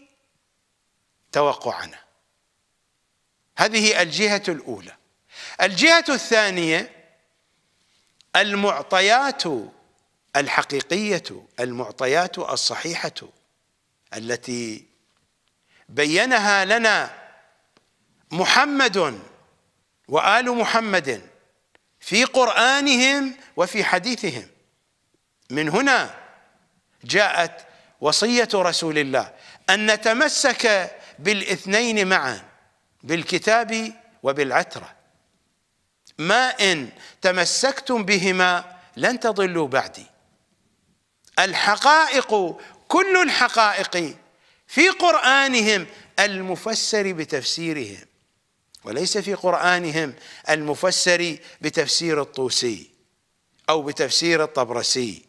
توقعنا هذه الجهه الاولى الجهه الثانيه المعطيات الحقيقيه المعطيات الصحيحه التي بينها لنا محمد وآل محمد في قرآنهم وفي حديثهم من هنا جاءت وصية رسول الله أن نتمسك بالاثنين معا بالكتاب وبالعترة ما إن تمسكتم بهما لن تضلوا بعدي الحقائق كل الحقائق في قرآنهم المفسر بتفسيرهم وليس في قرآنهم المفسر بتفسير الطوسي أو بتفسير الطبرسي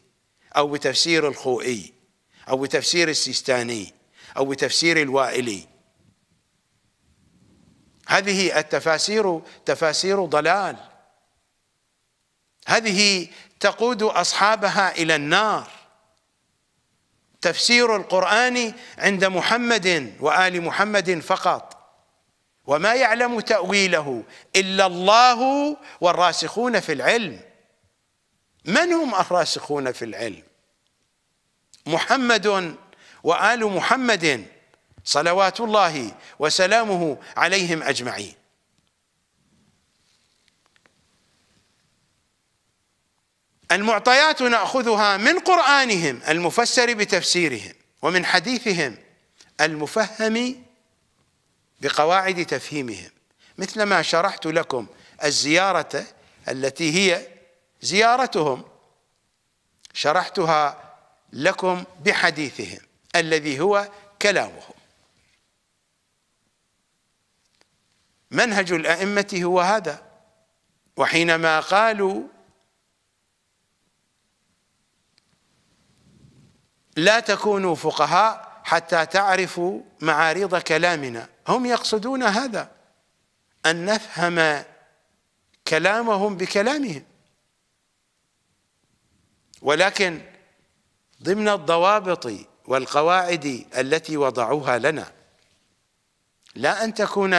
أو بتفسير الخوئي أو بتفسير السيستاني أو بتفسير الوائلي هذه التفاسير تفاسير ضلال هذه تقود أصحابها إلى النار تفسير القرآن عند محمد وآل محمد فقط وما يعلم تأويله إلا الله والراسخون في العلم من هم الراسخون في العلم محمد وآل محمد صلوات الله وسلامه عليهم أجمعين المعطيات ناخذها من قرانهم المفسر بتفسيرهم ومن حديثهم المفهم بقواعد تفهيمهم مثل ما شرحت لكم الزيارة التي هي زيارتهم شرحتها لكم بحديثهم الذي هو كلامهم منهج الأئمة هو هذا وحينما قالوا لا تكونوا فقهاء حتى تعرفوا معارض كلامنا هم يقصدون هذا أن نفهم كلامهم بكلامهم ولكن ضمن الضوابط والقواعد التي وضعوها لنا لا أن تكون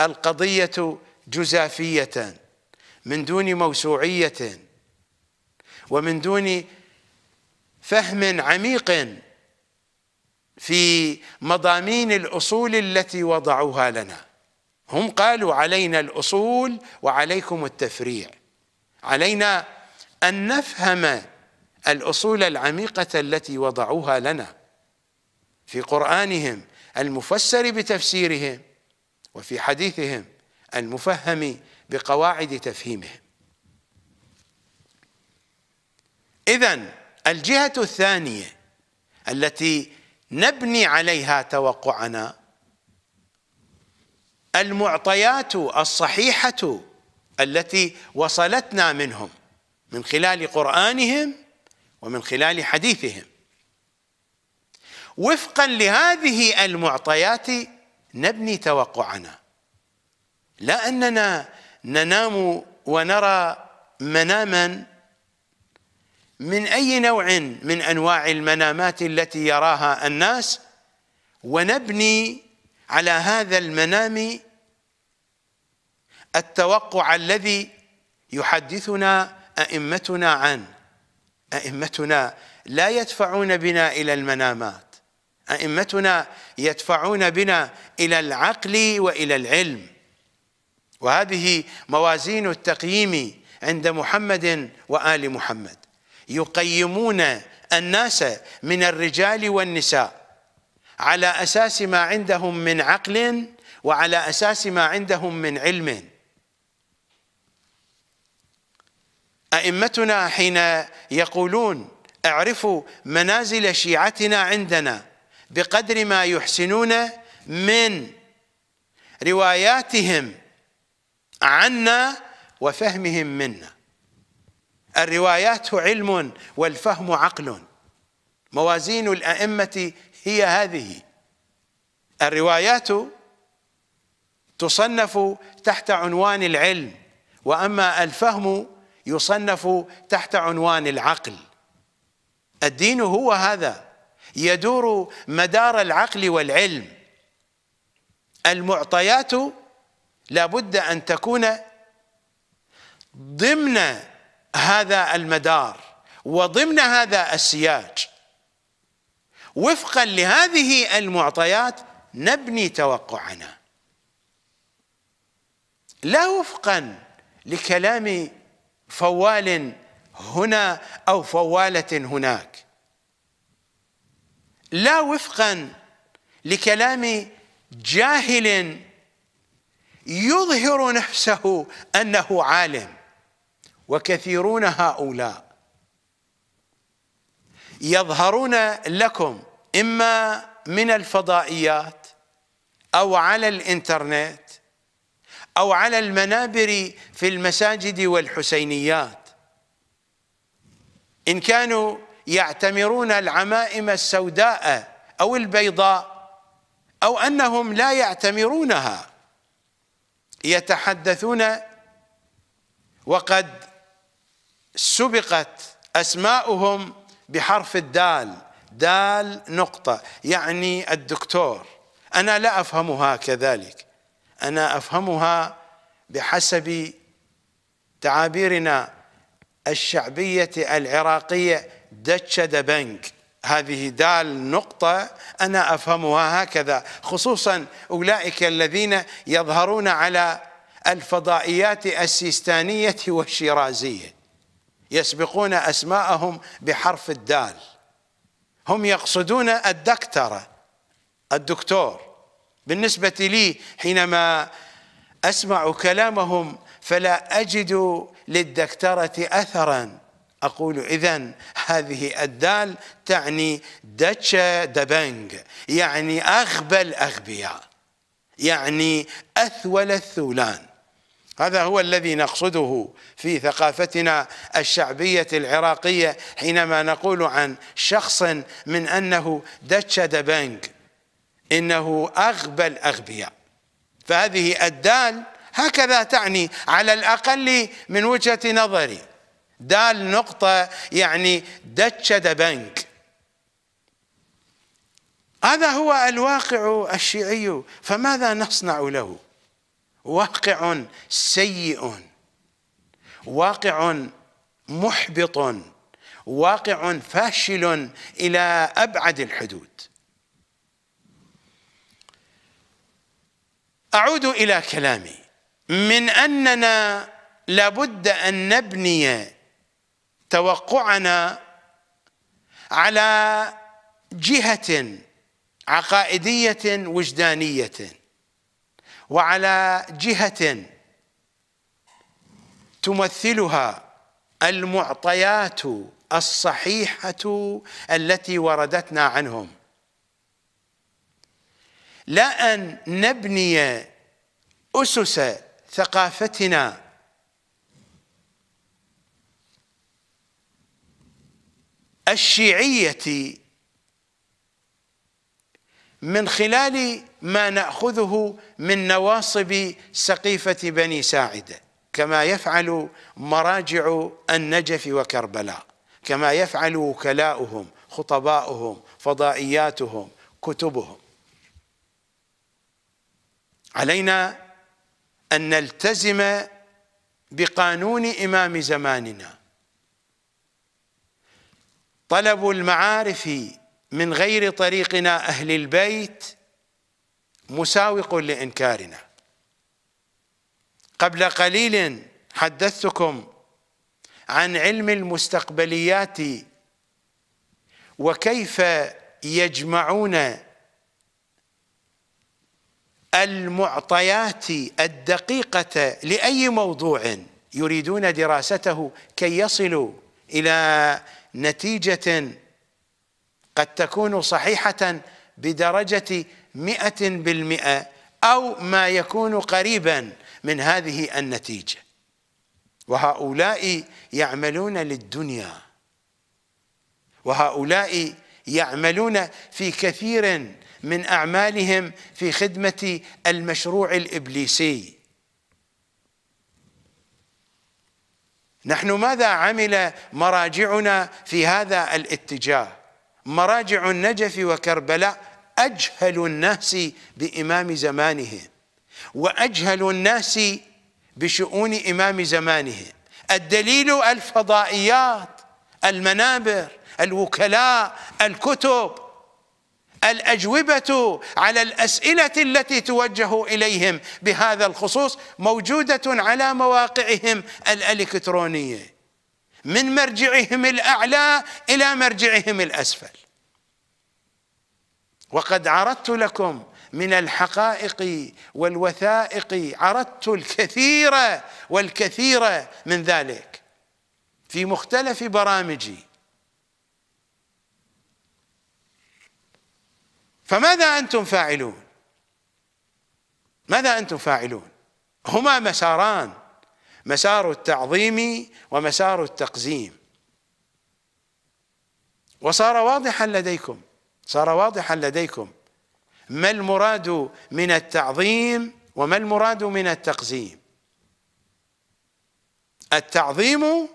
القضية جزافية من دون موسوعية ومن دون فهم عميق في مضامين الأصول التي وضعوها لنا هم قالوا علينا الأصول وعليكم التفريع علينا أن نفهم الأصول العميقة التي وضعوها لنا في قرآنهم المفسر بتفسيرهم وفي حديثهم المفهم بقواعد تفهيمهم إذن الجهة الثانية التي نبني عليها توقعنا المعطيات الصحيحة التي وصلتنا منهم من خلال قرآنهم ومن خلال حديثهم وفقا لهذه المعطيات نبني توقعنا لا أننا ننام ونرى مناما من أي نوع من أنواع المنامات التي يراها الناس ونبني على هذا المنام التوقع الذي يحدثنا أئمتنا عنه أئمتنا لا يدفعون بنا إلى المنامات أئمتنا يدفعون بنا إلى العقل وإلى العلم وهذه موازين التقييم عند محمد وآل محمد يقيمون الناس من الرجال والنساء على أساس ما عندهم من عقل وعلى أساس ما عندهم من علم أئمتنا حين يقولون اعرفوا منازل شيعتنا عندنا بقدر ما يحسنون من رواياتهم عنا وفهمهم منا الروايات علم والفهم عقل موازين الأئمة هي هذه الروايات تصنف تحت عنوان العلم وأما الفهم يصنف تحت عنوان العقل الدين هو هذا يدور مدار العقل والعلم المعطيات لابد أن تكون ضمن هذا المدار وضمن هذا السياج وفقا لهذه المعطيات نبني توقعنا لا وفقا لكلام فوال هنا او فواله هناك لا وفقا لكلام جاهل يظهر نفسه انه عالم وكثيرون هؤلاء يظهرون لكم إما من الفضائيات أو على الإنترنت أو على المنابر في المساجد والحسينيات إن كانوا يعتمرون العمائم السوداء أو البيضاء أو أنهم لا يعتمرونها يتحدثون وقد سبقت أسماؤهم بحرف الدال دال نقطة يعني الدكتور أنا لا أفهمها كذلك أنا أفهمها بحسب تعابيرنا الشعبية العراقية دتش بنك هذه دال نقطة أنا أفهمها هكذا خصوصا أولئك الذين يظهرون على الفضائيات السيستانية والشيرازية يسبقون أسماءهم بحرف الدال هم يقصدون الدكترة الدكتور بالنسبة لي حينما أسمع كلامهم فلا أجد للدكترة أثرا أقول إذا هذه الدال تعني دتشا دبنج يعني أغبى الأغبياء يعني أثول الثولان هذا هو الذي نقصده في ثقافتنا الشعبية العراقية حينما نقول عن شخص من أنه دتشد بنك إنه أغبى الأغبياء فهذه الدال هكذا تعني على الأقل من وجهة نظري دال نقطة يعني دتشد بنك هذا هو الواقع الشيعي فماذا نصنع له؟ واقع سيء واقع محبط واقع فاشل الى ابعد الحدود اعود الى كلامي من اننا لابد ان نبني توقعنا على جهه عقائديه وجدانيه وعلى جهة تمثلها المعطيات الصحيحة التي وردتنا عنهم لا أن نبني أسس ثقافتنا الشيعية من خلال ما ناخذه من نواصب سقيفه بني ساعده كما يفعل مراجع النجف وكربلاء كما يفعل وكلاؤهم خطباؤهم فضائياتهم كتبهم علينا ان نلتزم بقانون امام زماننا طلب المعارف من غير طريقنا أهل البيت مساوق لإنكارنا قبل قليل حدثتكم عن علم المستقبليات وكيف يجمعون المعطيات الدقيقة لأي موضوع يريدون دراسته كي يصلوا إلى نتيجة قد تكون صحيحة بدرجة مئة بالمئة أو ما يكون قريبا من هذه النتيجة وهؤلاء يعملون للدنيا وهؤلاء يعملون في كثير من أعمالهم في خدمة المشروع الإبليسي نحن ماذا عمل مراجعنا في هذا الاتجاه مراجع النجف وكربلاء أجهل الناس بإمام زمانهم وأجهل الناس بشؤون إمام زمانهم الدليل الفضائيات المنابر الوكلاء الكتب الأجوبة على الأسئلة التي توجه إليهم بهذا الخصوص موجودة على مواقعهم الإلكترونية من مرجعهم الأعلى إلى مرجعهم الأسفل وقد عرضت لكم من الحقائق والوثائق عرضت الكثير والكثير من ذلك في مختلف برامجي فماذا أنتم فاعلون ماذا أنتم فاعلون هما مساران مسار التعظيم ومسار التقزيم وصار واضحا لديكم صار واضحا لديكم ما المراد من التعظيم وما المراد من التقزيم التعظيم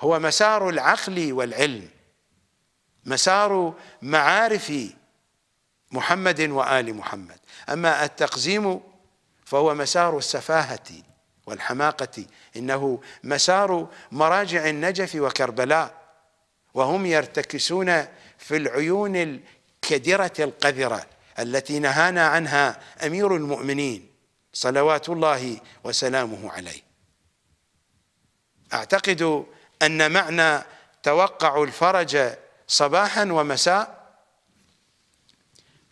هو مسار العقل والعلم مسار معارف محمد وآل محمد أما التقزيم فهو مسار السفاهة والحماقة إنه مسار مراجع النجف وكربلاء وهم يرتكسون في العيون الكدرة القذرة التي نهانا عنها أمير المؤمنين صلوات الله وسلامه عليه أعتقد أن معنى توقع الفرج صباحا ومساء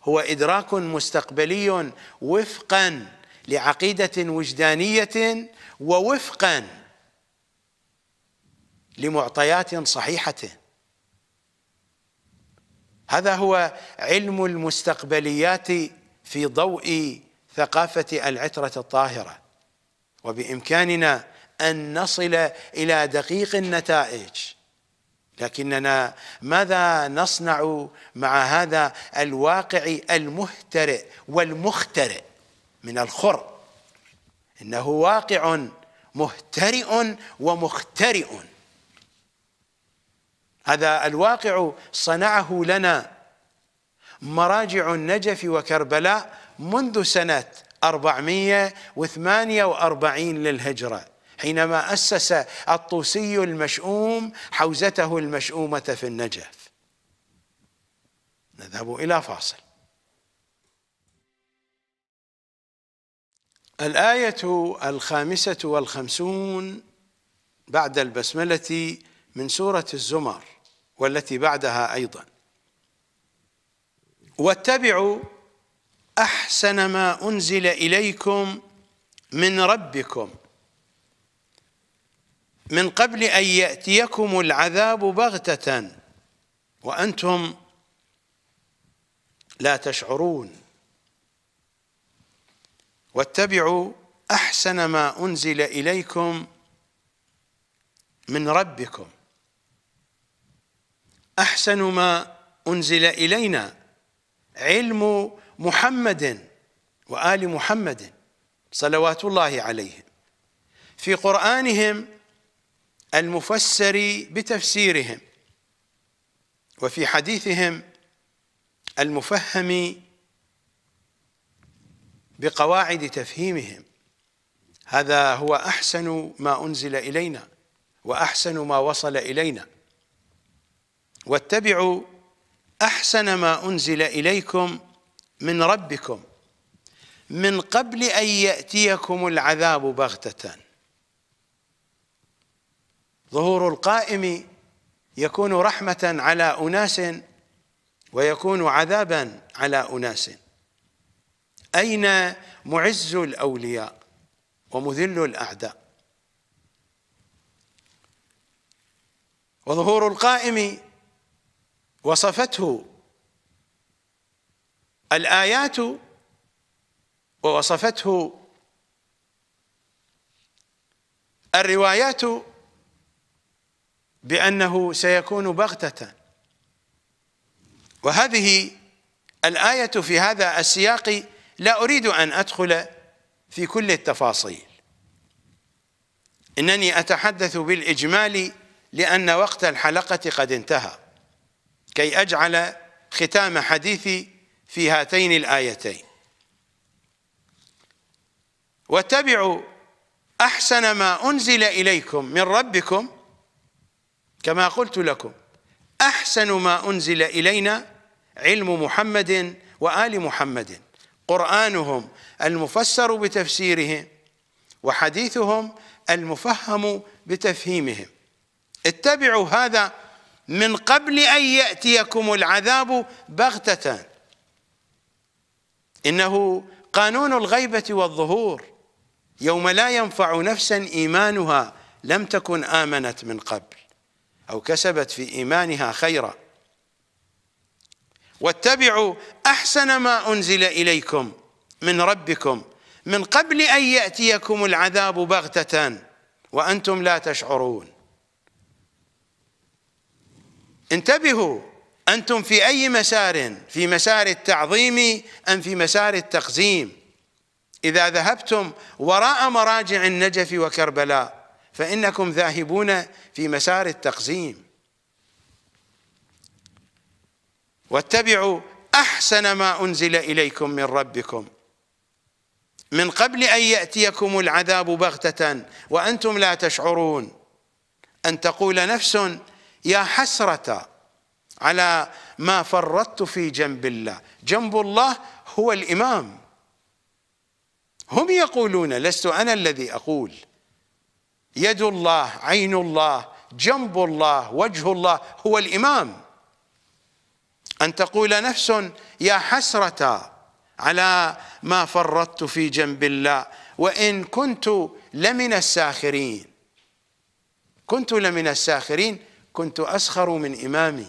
هو إدراك مستقبلي وفقاً لعقيدة وجدانية ووفقا لمعطيات صحيحة هذا هو علم المستقبليات في ضوء ثقافة العترة الطاهرة وبإمكاننا أن نصل إلى دقيق النتائج لكننا ماذا نصنع مع هذا الواقع المهترئ والمخترئ من الخر انه واقع مهترئ ومخترئ هذا الواقع صنعه لنا مراجع النجف وكربلاء منذ سنة 448 للهجرة حينما أسس الطوسي المشؤوم حوزته المشؤومة في النجف نذهب إلى فاصل الآية الخامسة والخمسون بعد البسملة من سورة الزمر والتي بعدها أيضا واتبعوا أحسن ما أنزل إليكم من ربكم من قبل أن يأتيكم العذاب بغتة وأنتم لا تشعرون واتبعوا احسن ما انزل اليكم من ربكم احسن ما انزل الينا علم محمد وال محمد صلوات الله عليهم في قرانهم المفسر بتفسيرهم وفي حديثهم المفهم بقواعد تفهيمهم هذا هو أحسن ما أنزل إلينا وأحسن ما وصل إلينا واتبعوا أحسن ما أنزل إليكم من ربكم من قبل أن يأتيكم العذاب بغتة ظهور القائم يكون رحمة على أناس ويكون عذابا على أناس أين معز الأولياء ومذل الأعداء وظهور القائم وصفته الآيات ووصفته الروايات بأنه سيكون بغتة وهذه الآية في هذا السياق لا أريد أن أدخل في كل التفاصيل إنني أتحدث بالإجمال لأن وقت الحلقة قد انتهى كي أجعل ختام حديثي في هاتين الآيتين واتبعوا أحسن ما أنزل إليكم من ربكم كما قلت لكم أحسن ما أنزل إلينا علم محمد وآل محمد قرآنهم المفسر بتفسيرهم وحديثهم المفهم بتفهيمهم اتبعوا هذا من قبل أن يأتيكم العذاب بغتة إنه قانون الغيبة والظهور يوم لا ينفع نفسا إيمانها لم تكن آمنت من قبل أو كسبت في إيمانها خيرًا واتبعوا احسن ما انزل اليكم من ربكم من قبل ان ياتيكم العذاب بغته وانتم لا تشعرون انتبهوا انتم في اي مسار في مسار التعظيم ام في مسار التقزيم اذا ذهبتم وراء مراجع النجف وكربلاء فانكم ذاهبون في مسار التقزيم واتبعوا احسن ما انزل اليكم من ربكم من قبل ان ياتيكم العذاب بغته وانتم لا تشعرون ان تقول نفس يا حسره على ما فرطت في جنب الله جنب الله هو الامام هم يقولون لست انا الذي اقول يد الله عين الله جنب الله وجه الله هو الامام أن تقول نفس يا حسرة على ما فرطت في جنب الله وإن كنت لمن الساخرين كنت لمن الساخرين كنت أسخر من إمامي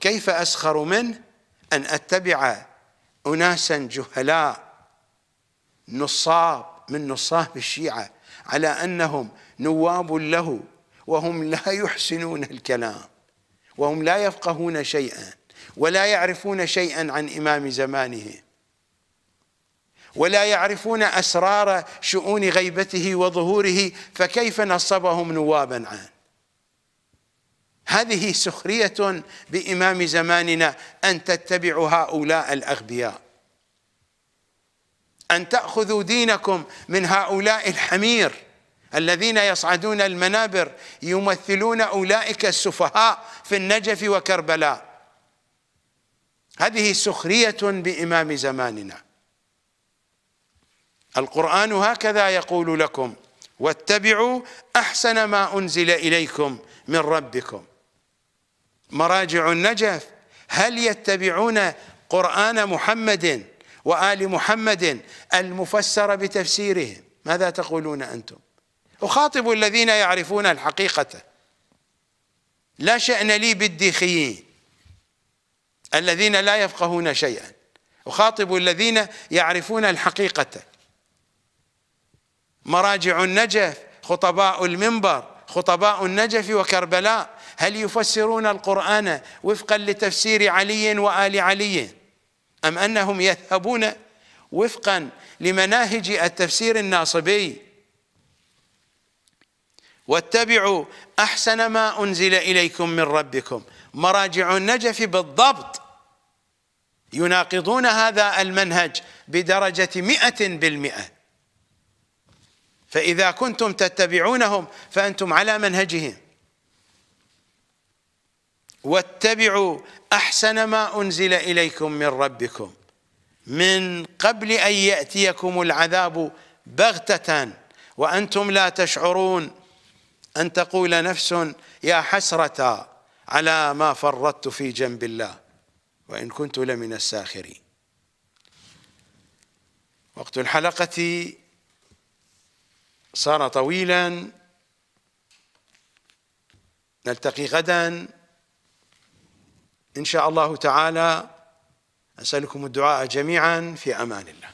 كيف أسخر منه أن أتبع أناسا جهلاء نصاب من نصاب الشيعة على أنهم نواب له وهم لا يحسنون الكلام وهم لا يفقهون شيئا ولا يعرفون شيئا عن إمام زمانه ولا يعرفون أسرار شؤون غيبته وظهوره فكيف نصبهم نوابا عنه هذه سخرية بإمام زماننا أن تتبعوا هؤلاء الأغبياء أن تأخذوا دينكم من هؤلاء الحمير الذين يصعدون المنابر يمثلون أولئك السفهاء في النجف وكربلاء هذه سخرية بإمام زماننا القرآن هكذا يقول لكم واتبعوا أحسن ما أنزل إليكم من ربكم مراجع النجف هل يتبعون قرآن محمد وآل محمد المفسر بتفسيرهم ماذا تقولون أنتم أخاطب الذين يعرفون الحقيقة لا شأن لي بالديخيين الذين لا يفقهون شيئا أخاطب الذين يعرفون الحقيقة مراجع النجف خطباء المنبر خطباء النجف وكربلاء هل يفسرون القرآن وفقا لتفسير علي وآل علي أم أنهم يذهبون وفقا لمناهج التفسير الناصبي واتبعوا أحسن ما أنزل إليكم من ربكم مراجع النجف بالضبط يناقضون هذا المنهج بدرجة مئة بالمئة فإذا كنتم تتبعونهم فأنتم على منهجهم واتبعوا أحسن ما أنزل إليكم من ربكم من قبل أن يأتيكم العذاب بغتة وأنتم لا تشعرون أن تقول نفس يا حسرة على ما فرطت في جنب الله وإن كنت لمن الساخرين وقت الحلقة صار طويلا نلتقي غدا إن شاء الله تعالى أسألكم الدعاء جميعا في أمان الله